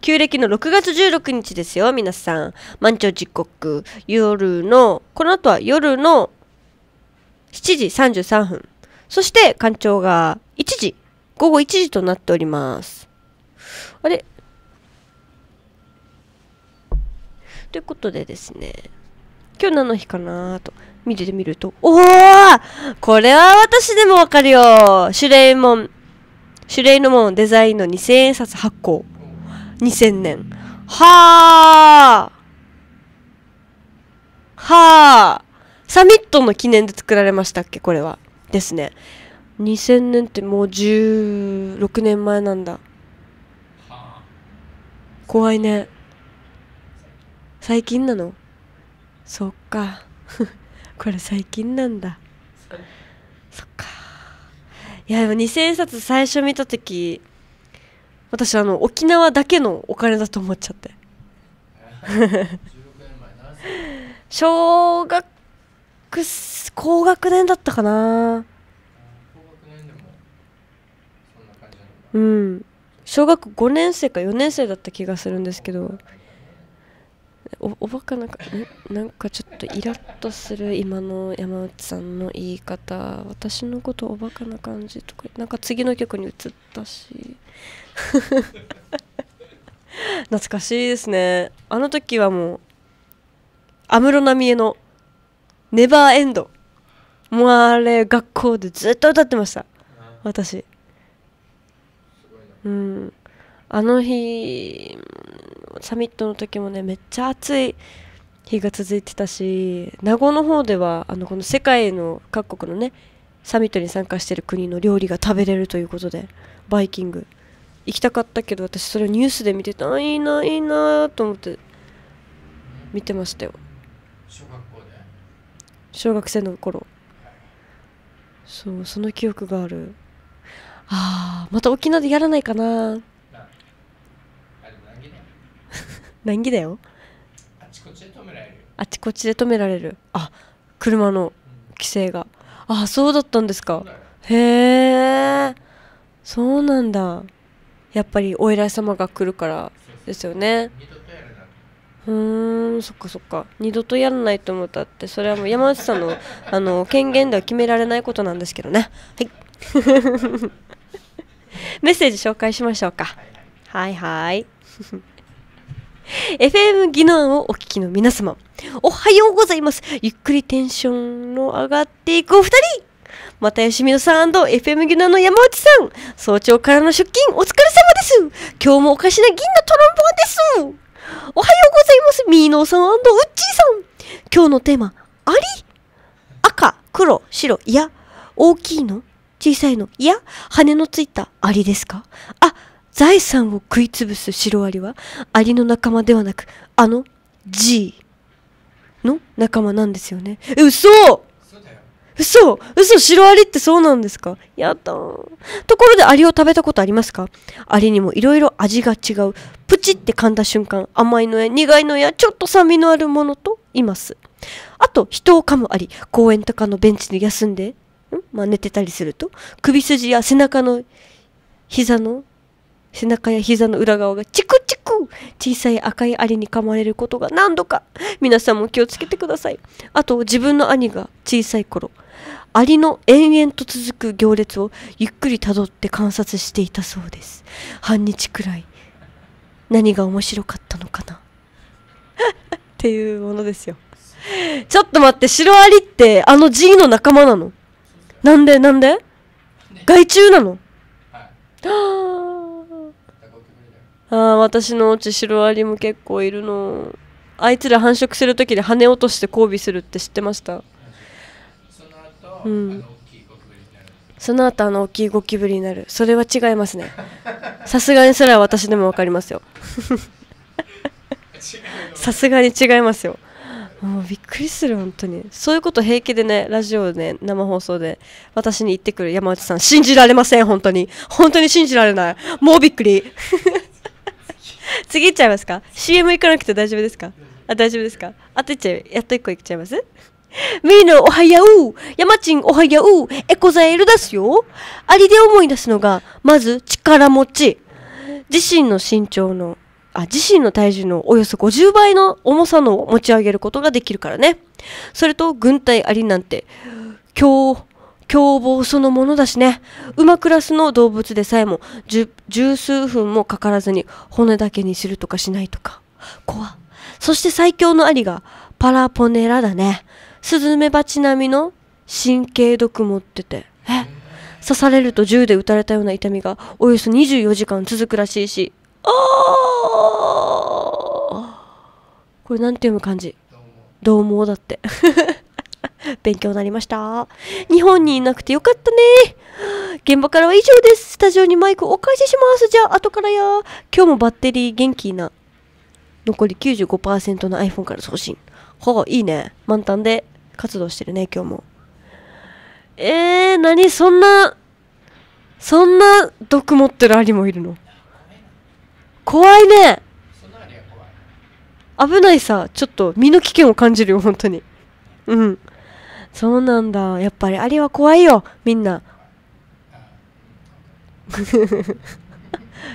旧暦の6月16日ですよ皆さん満潮時刻夜のこの後は夜の7時33分そして干潮が1時午後1時となっておりますあれということでですね、今日何の日かなと見ててみると、おおこれは私でもわかるよシュレイモン、シュレイのンデザインの2000円札発行。2000年。はあはあサミットの記念で作られましたっけこれは。ですね。2000年ってもう16年前なんだ。怖いね。最近なのそっか これ最近なんだそっかいやでも2000円札最初見た時私あの沖縄だけのお金だと思っちゃって 小学高学年だったかなうん小学5年生か4年生だった気がするんですけどおおバカなんかなんかちょっとイラッとする今の山内さんの言い方私のことおバカな感じとかなんか次の曲に移ったし 懐かしいですねあの時はもう安室奈美恵の「ネバーエンド」もうあれ学校でずっと歌ってました私うんあの日サミットの時もねめっちゃ暑い日が続いてたし名護の方ではあのこの世界の各国のねサミットに参加してる国の料理が食べれるということでバイキング行きたかったけど私それをニュースで見てたあいいないいなと思って見てましたよ小学校で小学生の頃そうその記憶があるああまた沖縄でやらないかな難儀だよあちこちで止められるあちこちで止められるあ車の規制が、うん、あそうだったんですかへえそうなんだやっぱりお偉い様が来るからですよねうんそっかそっか二度とやらないと思ったってそれはもう山内さんの あの権限では決められないことなんですけどねはい メッセージ紹介しましょうかはいはい。FM 技能をお聞きの皆様、おはようございます。ゆっくりテンションの上がっていくお二人またよしみのさん &FM ギ技ンの山内さん、早朝からの出勤お疲れ様です。今日もおかしな銀のトロンボーンです。おはようございます。ミーノーさんウッチーさん。今日のテーマ、あり赤、黒、白、いや、大きいの小さいのいや、羽のついたアリですかあ、財産を食い潰すシロアリはアリの仲間ではなくあの G の仲間なんですよねえ嘘嘘嘘シロアリってそうなんですかやったところでアリを食べたことありますかアリにもいろいろ味が違うプチって噛んだ瞬間甘いのや苦いのやちょっと酸味のあるものといますあと人を噛むアリ公園とかのベンチで休んでん、まあ、寝てたりすると首筋や背中の膝の背中や膝の裏側がチクチク小さい赤いアリに噛まれることが何度か皆さんも気をつけてくださいあと自分の兄が小さい頃アリの延々と続く行列をゆっくりたどって観察していたそうです半日くらい何が面白かったのかな っていうものですよちょっと待ってシロアリってあの G の仲間なのなんでなんで害虫なの、はい ああ私のうシロアリも結構いるのあいつら繁殖する時に羽落として交尾するって知ってましたうんその後あの大きいゴキブリになるそれは違いますねさすがにそれは私でも分かりますよ さすがに違いますよもうびっくりする本当にそういうこと平気でねラジオで、ね、生放送で私に言ってくる山内さん信じられません本当に本当に信じられないもうびっくり 次いっちゃいますか ?CM 行かなくて大丈夫ですかあ、大丈夫ですかあといっちゃうやっと一個いっちゃいますみ ーのおはやう山ちんおはやうエコザエル出すよありで思い出すのが、まず力持ち。自身の身長の、あ、自身の体重のおよそ50倍の重さのを持ち上げることができるからね。それと、軍隊ありなんて、強凶暴そのものだしね。馬クラスの動物でさえも、十数分もかからずに骨だけにするとかしないとか。怖そして最強のアリが、パラポネラだね。スズメバチ並みの神経毒持ってて。え刺されると銃で撃たれたような痛みがおよそ24時間続くらしいし。あー、これなんて読む感じどう猛だって 勉強になりました。日本にいなくてよかったね。現場からは以上です。スタジオにマイクお返しします。じゃあ、後からや。今日もバッテリー元気な。残り95%の iPhone から送信。ほあ、いいね。満タンで活動してるね、今日も。えー、何そんな、そんな毒持ってるアリもいるの怖いね危ないさ、ちょっと身の危険を感じるよ、本当に。うん。そうなんだやっぱりありは怖いよみんな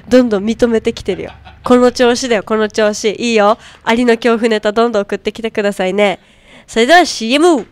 どんどん認めてきてるよこの調子だよこの調子いいよありの恐怖ネタどんどん送ってきてくださいねそれでは CM!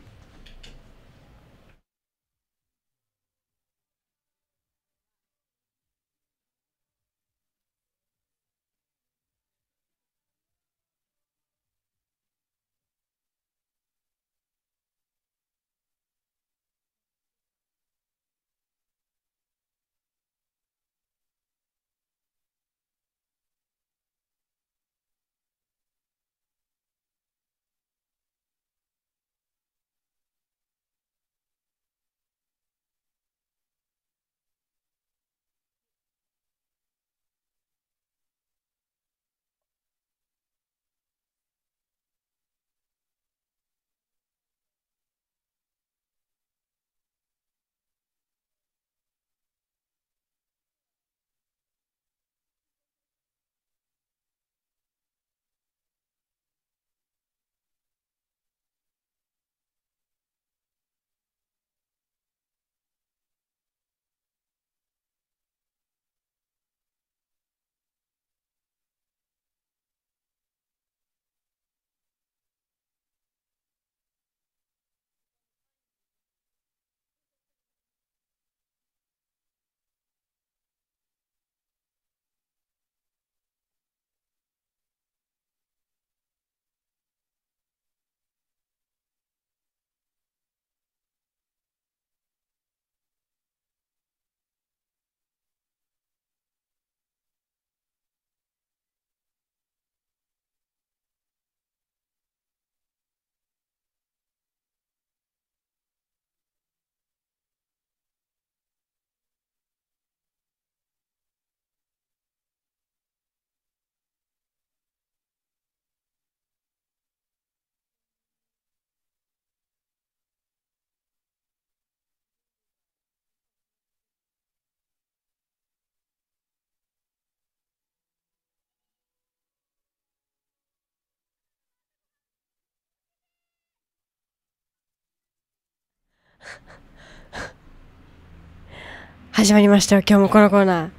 始まりましたよ。今日もこのコーナー。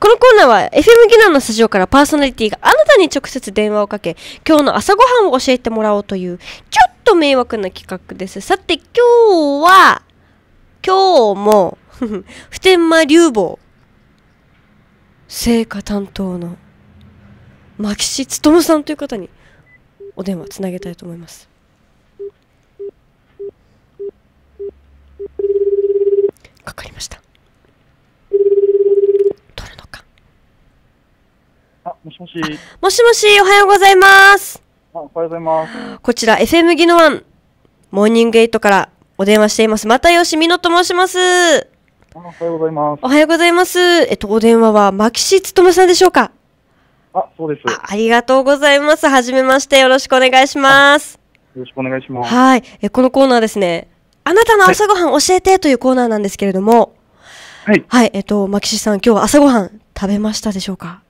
このコーナーは FM 技能のスタジオからパーソナリティがあなたに直接電話をかけ、今日の朝ごはんを教えてもらおうという、ちょっと迷惑な企画です。さて、今日は、今日も、普天間流坊、聖火担当の、牧師勉さんという方に、お電話つなげたいと思います。かかりました。あ、もしもし。もしもし、おはようございます。あ、おはようございます。こちら、FM ギノワン、モーニングエイトからお電話しています。またよしみのと申します。おはようございます。おはようございます。えっと、お電話は、牧師つとむさんでしょうかあ、そうですあ。ありがとうございます。はじめまして、よろしくお願いします。よろしくお願いします。はい。え、このコーナーですね、あなたの朝ごはん教えてというコーナーなんですけれども、はい。はい、えっと、牧師さん、今日は朝ごはん食べましたでしょうか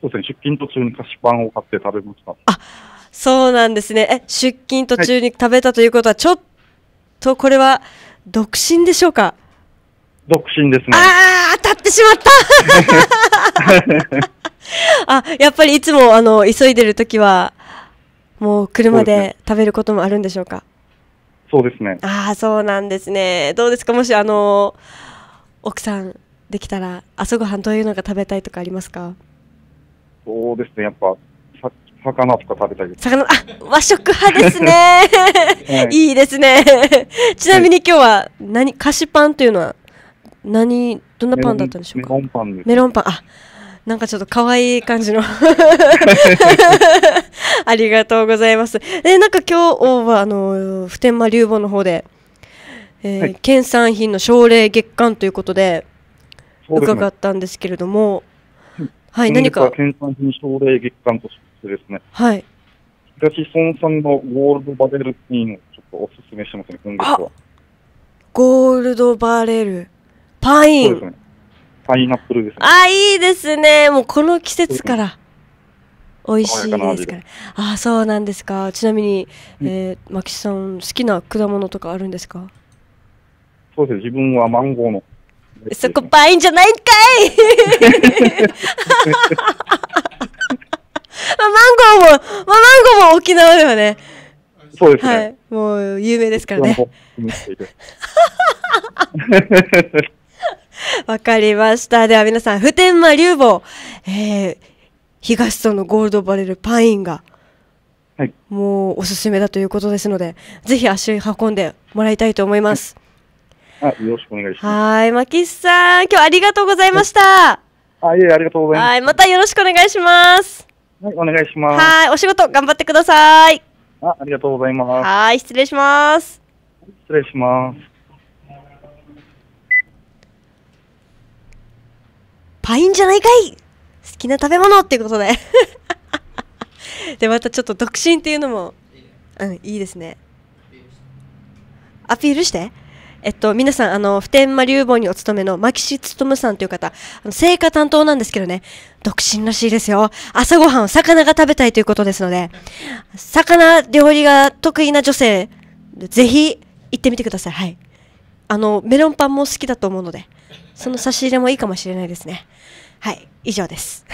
そうですね、出勤途中に菓子パンを買って食べました。あ、そうなんですね。え、出勤途中に食べたということは、ちょっとこれは独身でしょうか。独身ですね。ああ、当たってしまった。あ、やっぱりいつもあの急いでる時はもう車で食べることもあるんでしょうか。そうですね。ああ、そうなんですね。どうですか、もしあの奥さんできたら朝ごはんどういうのが食べたいとかありますか。そうですね、やっぱ、さ魚とか食べたり魚、あ、和食派ですね。はい、いいですね。ちなみに今日は何、菓子パンというのは何、どんなパンだったんでしょうかメロンパンです。メロンパン、あ、なんかちょっと可愛い感じの ありがとうございます。え、なんか今日は、あの、普天間流母の方で、えーはい、県産品の奨励月間ということで、伺ったんですけれども、はい、何か。品奨励月間としてですね、はい。東村産のゴールドバレルピーンをちょっとおすすめしてますね、今月は。ゴールドバレル、パイン。そうですね。パイナップルですね。あ、いいですね。もうこの季節から。美味しいですから。あ、そうなんですか。ちなみに、えー、マキさん、好きな果物とかあるんですかそうです。自分はマンゴーのそこパインじゃないんかい マンゴーも、まあ、マンゴーも沖縄ではね、そうですね。はい、もう有名ですからね。わかりました。では皆さん、普天間流房、えー、東村のゴールドバレルパインが、はい、もうおすすめだということですので、ぜひ足運んでもらいたいと思います。はいはい、よろしくお願いします。はい、マキスさん、今日ありがとうございました。あ、いえ、ありがとうございます。はい、またよろしくお願いします。はい、お願いします。はい、お仕事頑張ってください。あ、ありがとうございます。はい、失礼します。失礼します。パインじゃないかい好きな食べ物っていうことで で、またちょっと独身っていうのも、うん、いいですね。アピールして。えっと、皆さん、あの、普天間流房にお勤めの牧師勤さんという方、あの成果担当なんですけどね、独身らしいですよ。朝ごはん、を魚が食べたいということですので、魚料理が得意な女性、ぜひ行ってみてください。はい。あの、メロンパンも好きだと思うので、その差し入れもいいかもしれないですね。はい、以上です。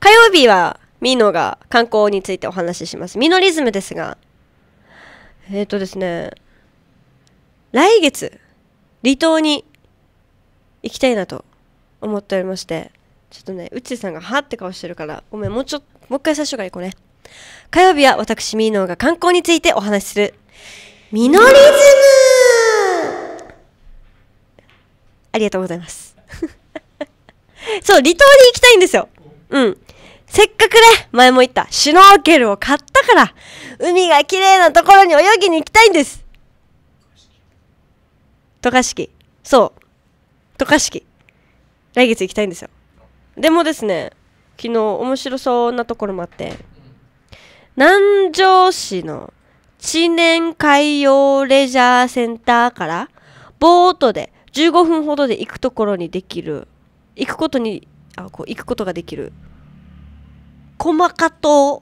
火曜日はミノが観光についてお話しします。ミノリズムですが、えっ、ー、とですね、来月、離島に行きたいなと思っておりまして、ちょっとね、うちさんがはって顔してるから、ごめん、もうちょ、っもう一回最初から行こうね。火曜日は私、ミーノが観光についてお話しする、ミノリズムありがとうございます。そう、離島に行きたいんですよ。うん。せっかくね、前も言った、シュノーケルを買ったから、海が綺麗なところに泳ぎに行きたいんです。渡嘉敷。そう。渡嘉敷。来月行きたいんですよ。でもですね、昨日面白そうなところもあって、南城市の知念海洋レジャーセンターから、ボートで15分ほどで行くところにできる、行くことにあこう行くことができるコマカ聞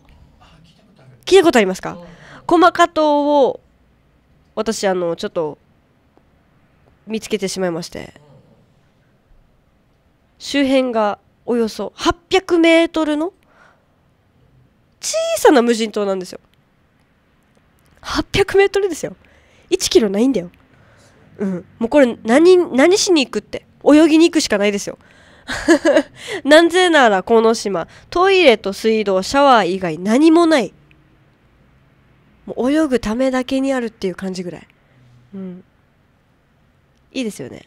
いたことありますかコマカを私あのちょっと見つけてしまいまして周辺がおよそ800メートルの小さな無人島なんですよ800メートルですよ1キロないんだようんもうこれ何何しに行くって泳ぎに行くしかないですよ なぜならこの島、トイレと水道、シャワー以外何もない。もう泳ぐためだけにあるっていう感じぐらい。うん。いいですよね。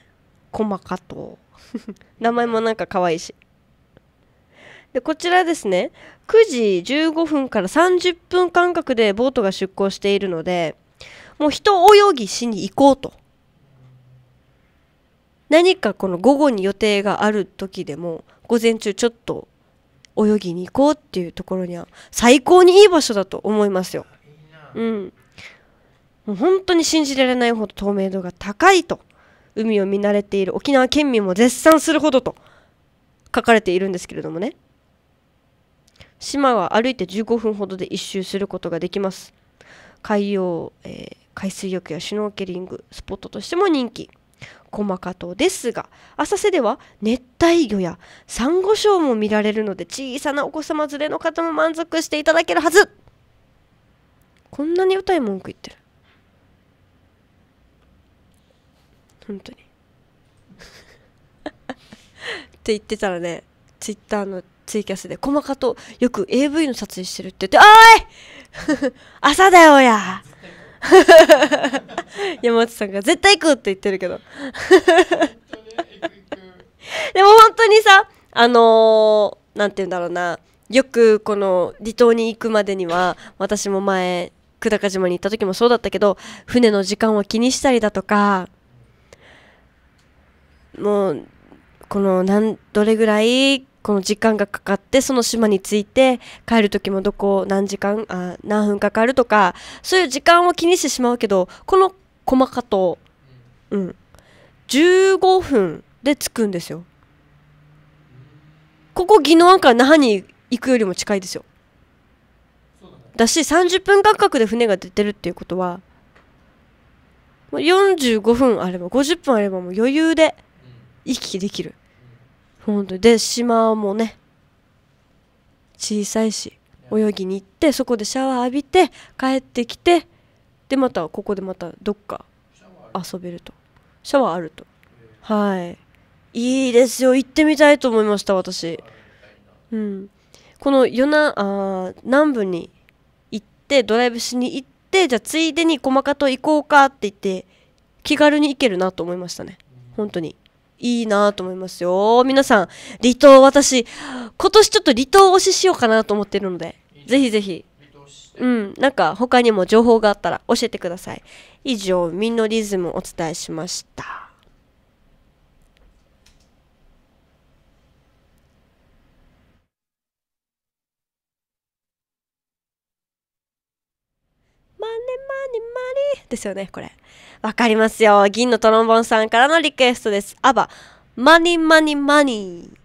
細かと。名前もなんか可愛いし。で、こちらですね、9時15分から30分間隔でボートが出港しているので、もう人泳ぎしに行こうと。何かこの午後に予定がある時でも午前中ちょっと泳ぎに行こうっていうところには最高にいい場所だと思いますよ。うん、もう本当に信じられないほど透明度が高いと海を見慣れている沖縄県民も絶賛するほどと書かれているんですけれどもね島は歩いて15分ほどで一周することができます海洋、えー、海水浴やシュノーケリングスポットとしても人気細かとですが浅瀬では熱帯魚やサンゴ礁も見られるので小さなお子様連れの方も満足していただけるはずこんなに歌い文句言ってる本当にって言ってたらねツイッターのツイキャスで細かとよく AV の撮影してるって言って「おい 朝だよや 山内さんが絶対行くって言ってるけど でも本当にさあのー、なんて言うんだろうなよくこの離島に行くまでには私も前久高島に行った時もそうだったけど船の時間を気にしたりだとかもうこのなんどれぐらいこの時間がかかってその島に着いて帰る時もどこ何時間あ何分かかるとかそういう時間を気にしてしまうけどこの細かと、うん、15分で着くんですよ。ここ宜野湾から那覇に行くよりも近いですよ。だし30分間隔で船が出てるっていうことは45分あれば50分あればもう余裕で行き来できる。本当で島もね小さいし泳ぎに行ってそこでシャワー浴びて帰ってきてでまたここでまたどっか遊べるとシャワーあるとはいいいですよ行ってみたいと思いました私うんこの与那あ南部に行ってドライブしに行ってじゃあついでに駒かと行こうかって言って気軽に行けるなと思いましたね本当にいいなと思いますよ。皆さん、離島、私、今年ちょっと離島推ししようかなと思ってるので、ぜひぜひ。うん、なんか他にも情報があったら教えてください。以上、ミノリズムお伝えしました。マネですよね、これ。わかりますよ。銀のトロンボンさんからのリクエストです。アバ、マニマニマニー。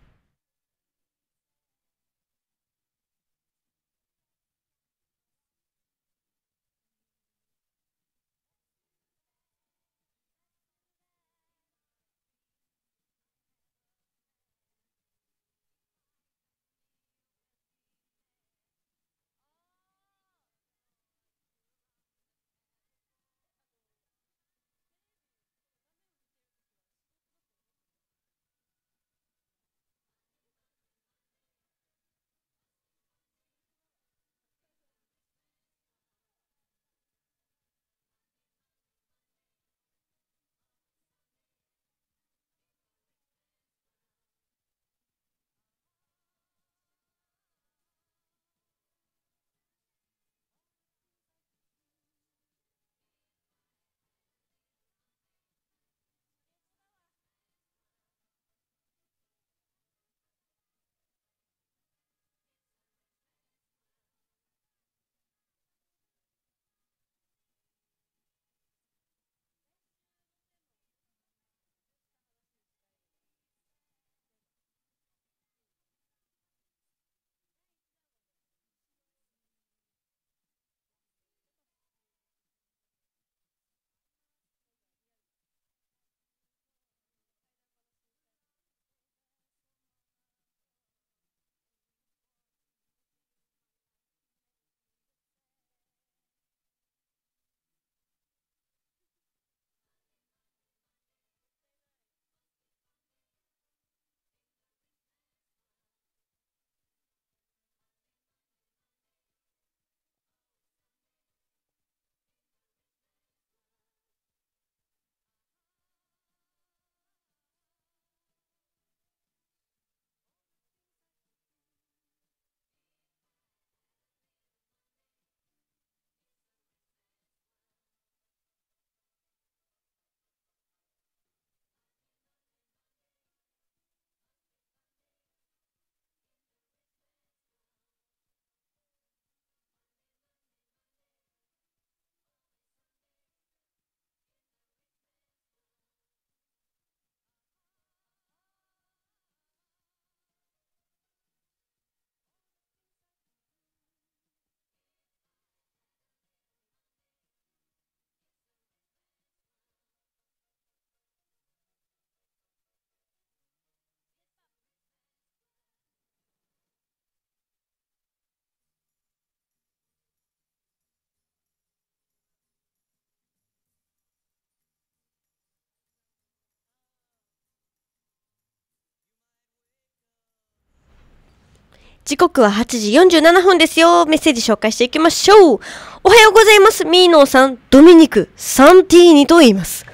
時刻は8時47分ですよ。メッセージ紹介していきましょう。おはようございます。ミーノーさん、ドミニク、サンティーニと言います。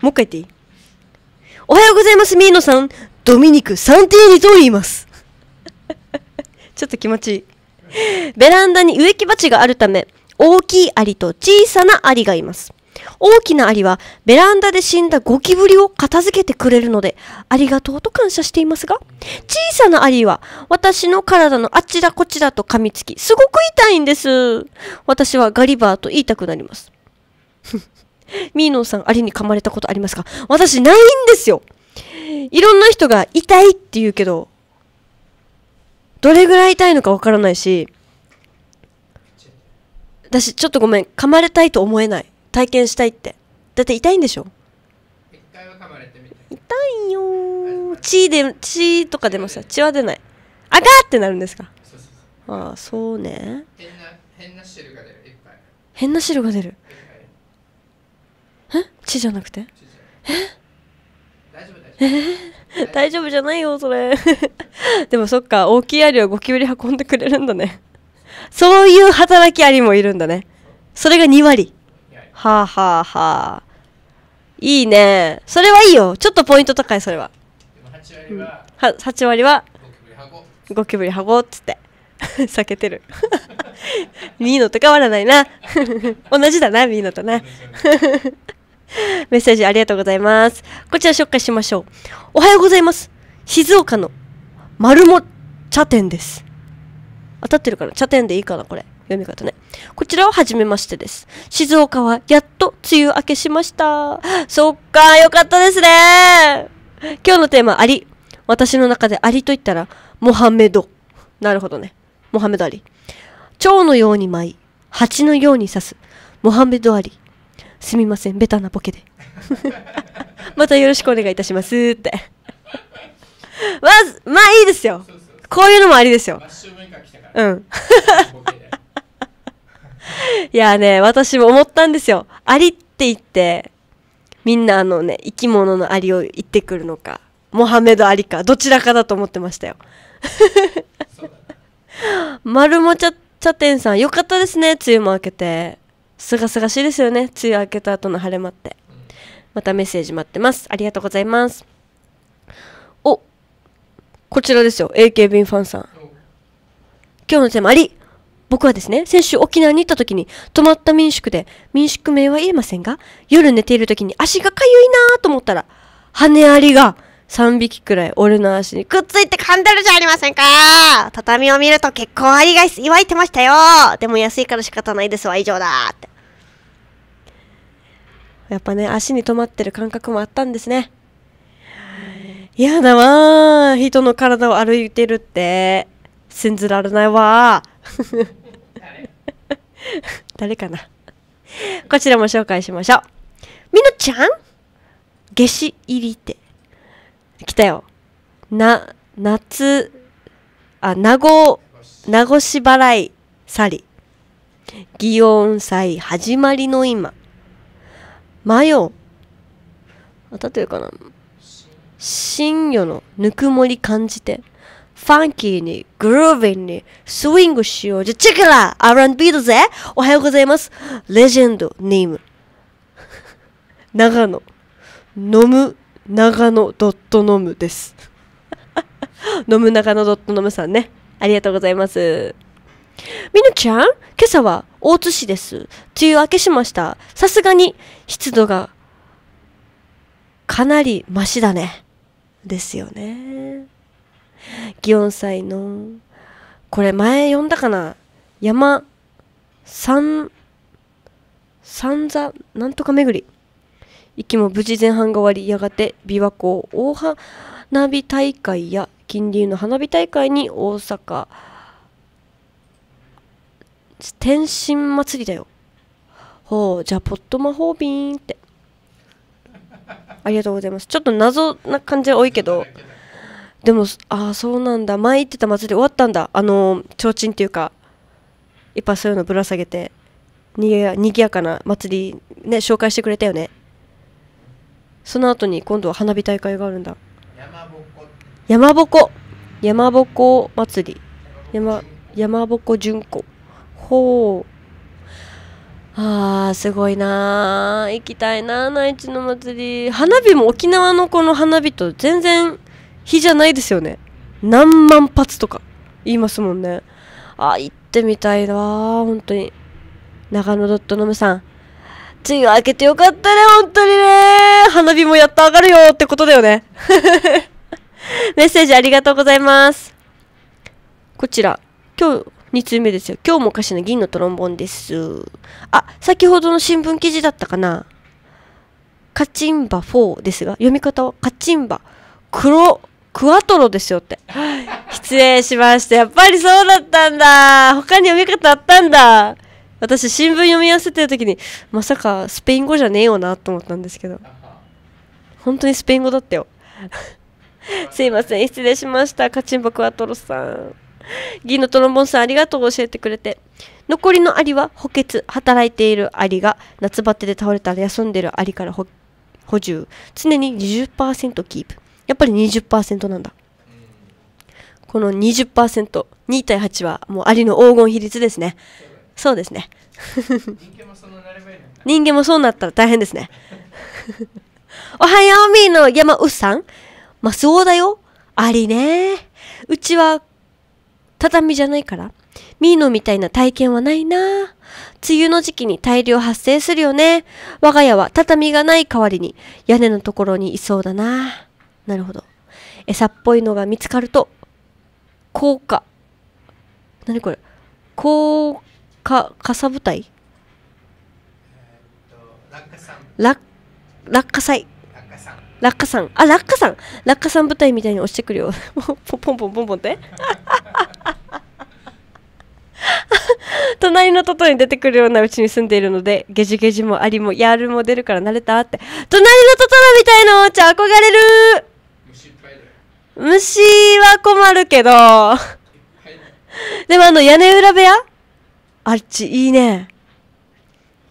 もう一回言っていいおはようございます。ミーノさん、ドミニク、サンティーニと言います。ちょっと気持ちいい。ベランダに植木鉢があるため、大きいアリと小さなアリがいます。大きなアリはベランダで死んだゴキブリを片付けてくれるので、ありがとうと感謝していますが、小さなアリは私の体のあちらこちらと噛みつき、すごく痛いんです。私はガリバーと言いたくなります。ミーノンさん、アリに噛まれたことありますか私ないんですよいろんな人が痛いって言うけど、どれぐらい痛いのかわからないし、私ちょっとごめん、噛まれたいと思えない。体験したいってだって痛いんでしょ痛いよ血で血とか出ました血は出ないあがってなるんですかああそうね変な汁が出るいっぱい変な汁が出るえ血じゃなくてえ丈夫。大丈夫じゃないよそれ でもそっか大きいアリをゴキブリ運んでくれるんだねそういう働きアリもいるんだねそれが2割はあはあはあ。いいね。それはいいよ。ちょっとポイント高い、それは。8割は、うん、は8割はゴキブリ箱っつって。避けてる。ミーノと変わらないな。同じだな、ミーノとな。メッセージありがとうございます。こちら紹介しましょう。おはようございます。静岡の丸も茶店です。当たってるかな茶店でいいかなこれ。読み方ね。こちらは初めましてです。静岡はやっと梅雨明けしました。そっか、よかったですね。今日のテーマ、アリ。私の中でアリと言ったら、モハメド。なるほどね。モハメドアリ。蝶のように舞い、蜂のように刺す。モハメドアリ。すみません、ベタなボケで。またよろしくお願いいたしますってまず、まあいいですよ。こういうのもありですよ。うん。いやね、私も思ったんですよ。アリって言って、みんなあのね、生き物のアリを言ってくるのか、モハメドアリか、どちらかだと思ってましたよ。丸もち茶店さん、よかったですね、梅雨も明けて。すがすがしいですよね、梅雨明けた後の晴れ間って。またメッセージ待ってます。ありがとうございます。お、こちらですよ、AKB ファンさん。今日のテーマ、アリ僕はですね、先週沖縄に行った時に、泊まった民宿で、民宿名は言えませんが、夜寝ている時に足がかゆいなぁと思ったら、羽アリが3匹くらい俺の足にくっついて噛んでるじゃありませんか畳を見ると結構アリが祝いてましたよでも安いから仕方ないですわ、以上だって。やっぱね、足に止まってる感覚もあったんですね。嫌だわー。人の体を歩いてるって。信じられないわー。誰かなこちらも紹介しましょう。みのちゃん夏至入りって。来たよ。な、夏、あ、名護、名護し払い去り。祇園祭始まりの今。迷う。あ、たっいるかな。深夜のぬくもり感じて。ファンキーに、グルービーに、スイングしよう。じゃ、チェケラ !R&B だぜおはようございますレジェンド、ネーム。長野。飲む、長野ドットノムです。飲む長野ドットノムさんね。ありがとうございます。みぬちゃん今朝は大津市です。梅雨明けしました。さすがに湿度がかなりマシだね。ですよね。祇園祭の、これ前呼んだかな山、三、三座、なんとか巡り。息も無事前半が終わり、やがて琵琶湖大花火大会や近隣の花火大会に大阪、天神祭りだよ。ほう、じゃあポット魔法瓶って。ありがとうございます。ちょっと謎な感じは多いけど。でもああそうなんだ前行ってた祭り終わったんだあの提灯っていうかいっぱいそういうのぶら下げてにぎやにぎやかな祭りね紹介してくれたよねその後に今度は花火大会があるんだ山ぼこ山ぼこ祭り山山ぼこ巡行ほうああ、すごいなー行きたいなー内地の祭り花火も沖縄のこの花火と全然比じゃないですよね。何万発とか言いますもんね。あ、行ってみたいな本当に。長野ドットノムさん。梅雨明けてよかったね、本当にね。花火もやっと上がるよってことだよね。メッセージありがとうございます。こちら。今日、2通目ですよ。今日もおかしな銀のトロンボンです。あ、先ほどの新聞記事だったかな。カチンバ4ですが、読み方はカチンバ黒クワトロですよって。失礼しました。やっぱりそうだったんだ。他に読み方あったんだ。私、新聞読み合わせてる時に、まさかスペイン語じゃねえよなと思ったんですけど。本当にスペイン語だったよ。すいません。失礼しました。カチンバクワトロさん。銀のトロンボンさんありがとう教えてくれて残りのアリは補欠働いているアリが夏バテで倒れたら休んでるアリから補充常に20%キープやっぱり20%なんだ。この20%、2対8はもうありの黄金比率ですね。そうですね。人間もそうなったら大変ですね。おはようみーの山うっさん。マスオだよ。ありねうちは、畳じゃないから。ミーノみたいな体験はないな梅雨の時期に大量発生するよね。我が家は畳がない代わりに屋根のところにいそうだななるほど餌っぽいのが見つかると効果何これ効果かさぶたい落落下祭落下さんあ落下さん落下さん舞台みたいに押してくるよ ポンポンポンポンって 隣のトトに出てくるようなうちに住んでいるのでゲジゲジもありもやるも出るから慣れたって隣のトトロみたいなおち憧れる虫は困るけどでもあの屋根裏部屋あっちいいね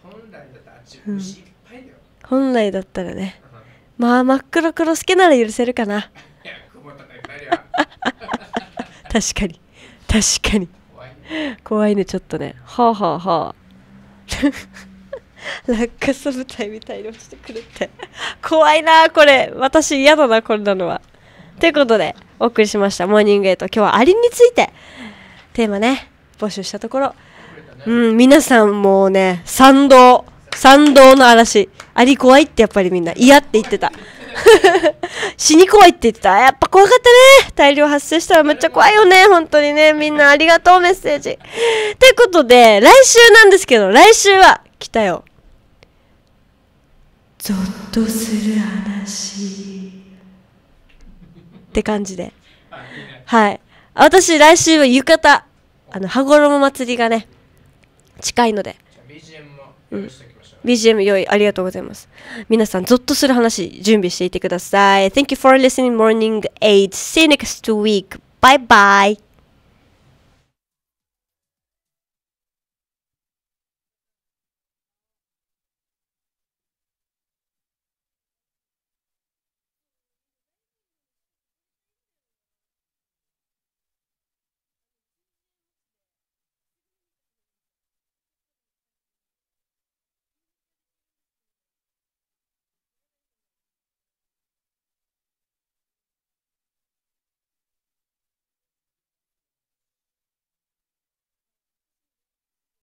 本来だったらね、うん、まあ真っ黒黒好きなら許せるかな 確かに確かに怖いねちょっとねはあはあはあ 落下する舞台みたいに落ちてくるって怖いなこれ私嫌だなこんなのはということで、お送りしました、モーニングエイト。今日はアリについて、テーマね、募集したところ、うん、皆さんもうね、賛同、賛同の嵐。アリ怖いってやっぱりみんな、嫌って言ってた。死に怖いって言ってた。やっぱ怖かったね。大量発生したらめっちゃ怖いよね。本当にね。みんなありがとうメッセージ。ということで、来週なんですけど、来週は、来たよ。ゾッとする話。って感じで。はい。私、来週は浴衣。あの、羽衣祭りがね、近いので。BGM 用意ありがとうございます。皆さん、ゾッとする話、準備していてください。Thank you for listening morning Aid. See you next week. Bye bye.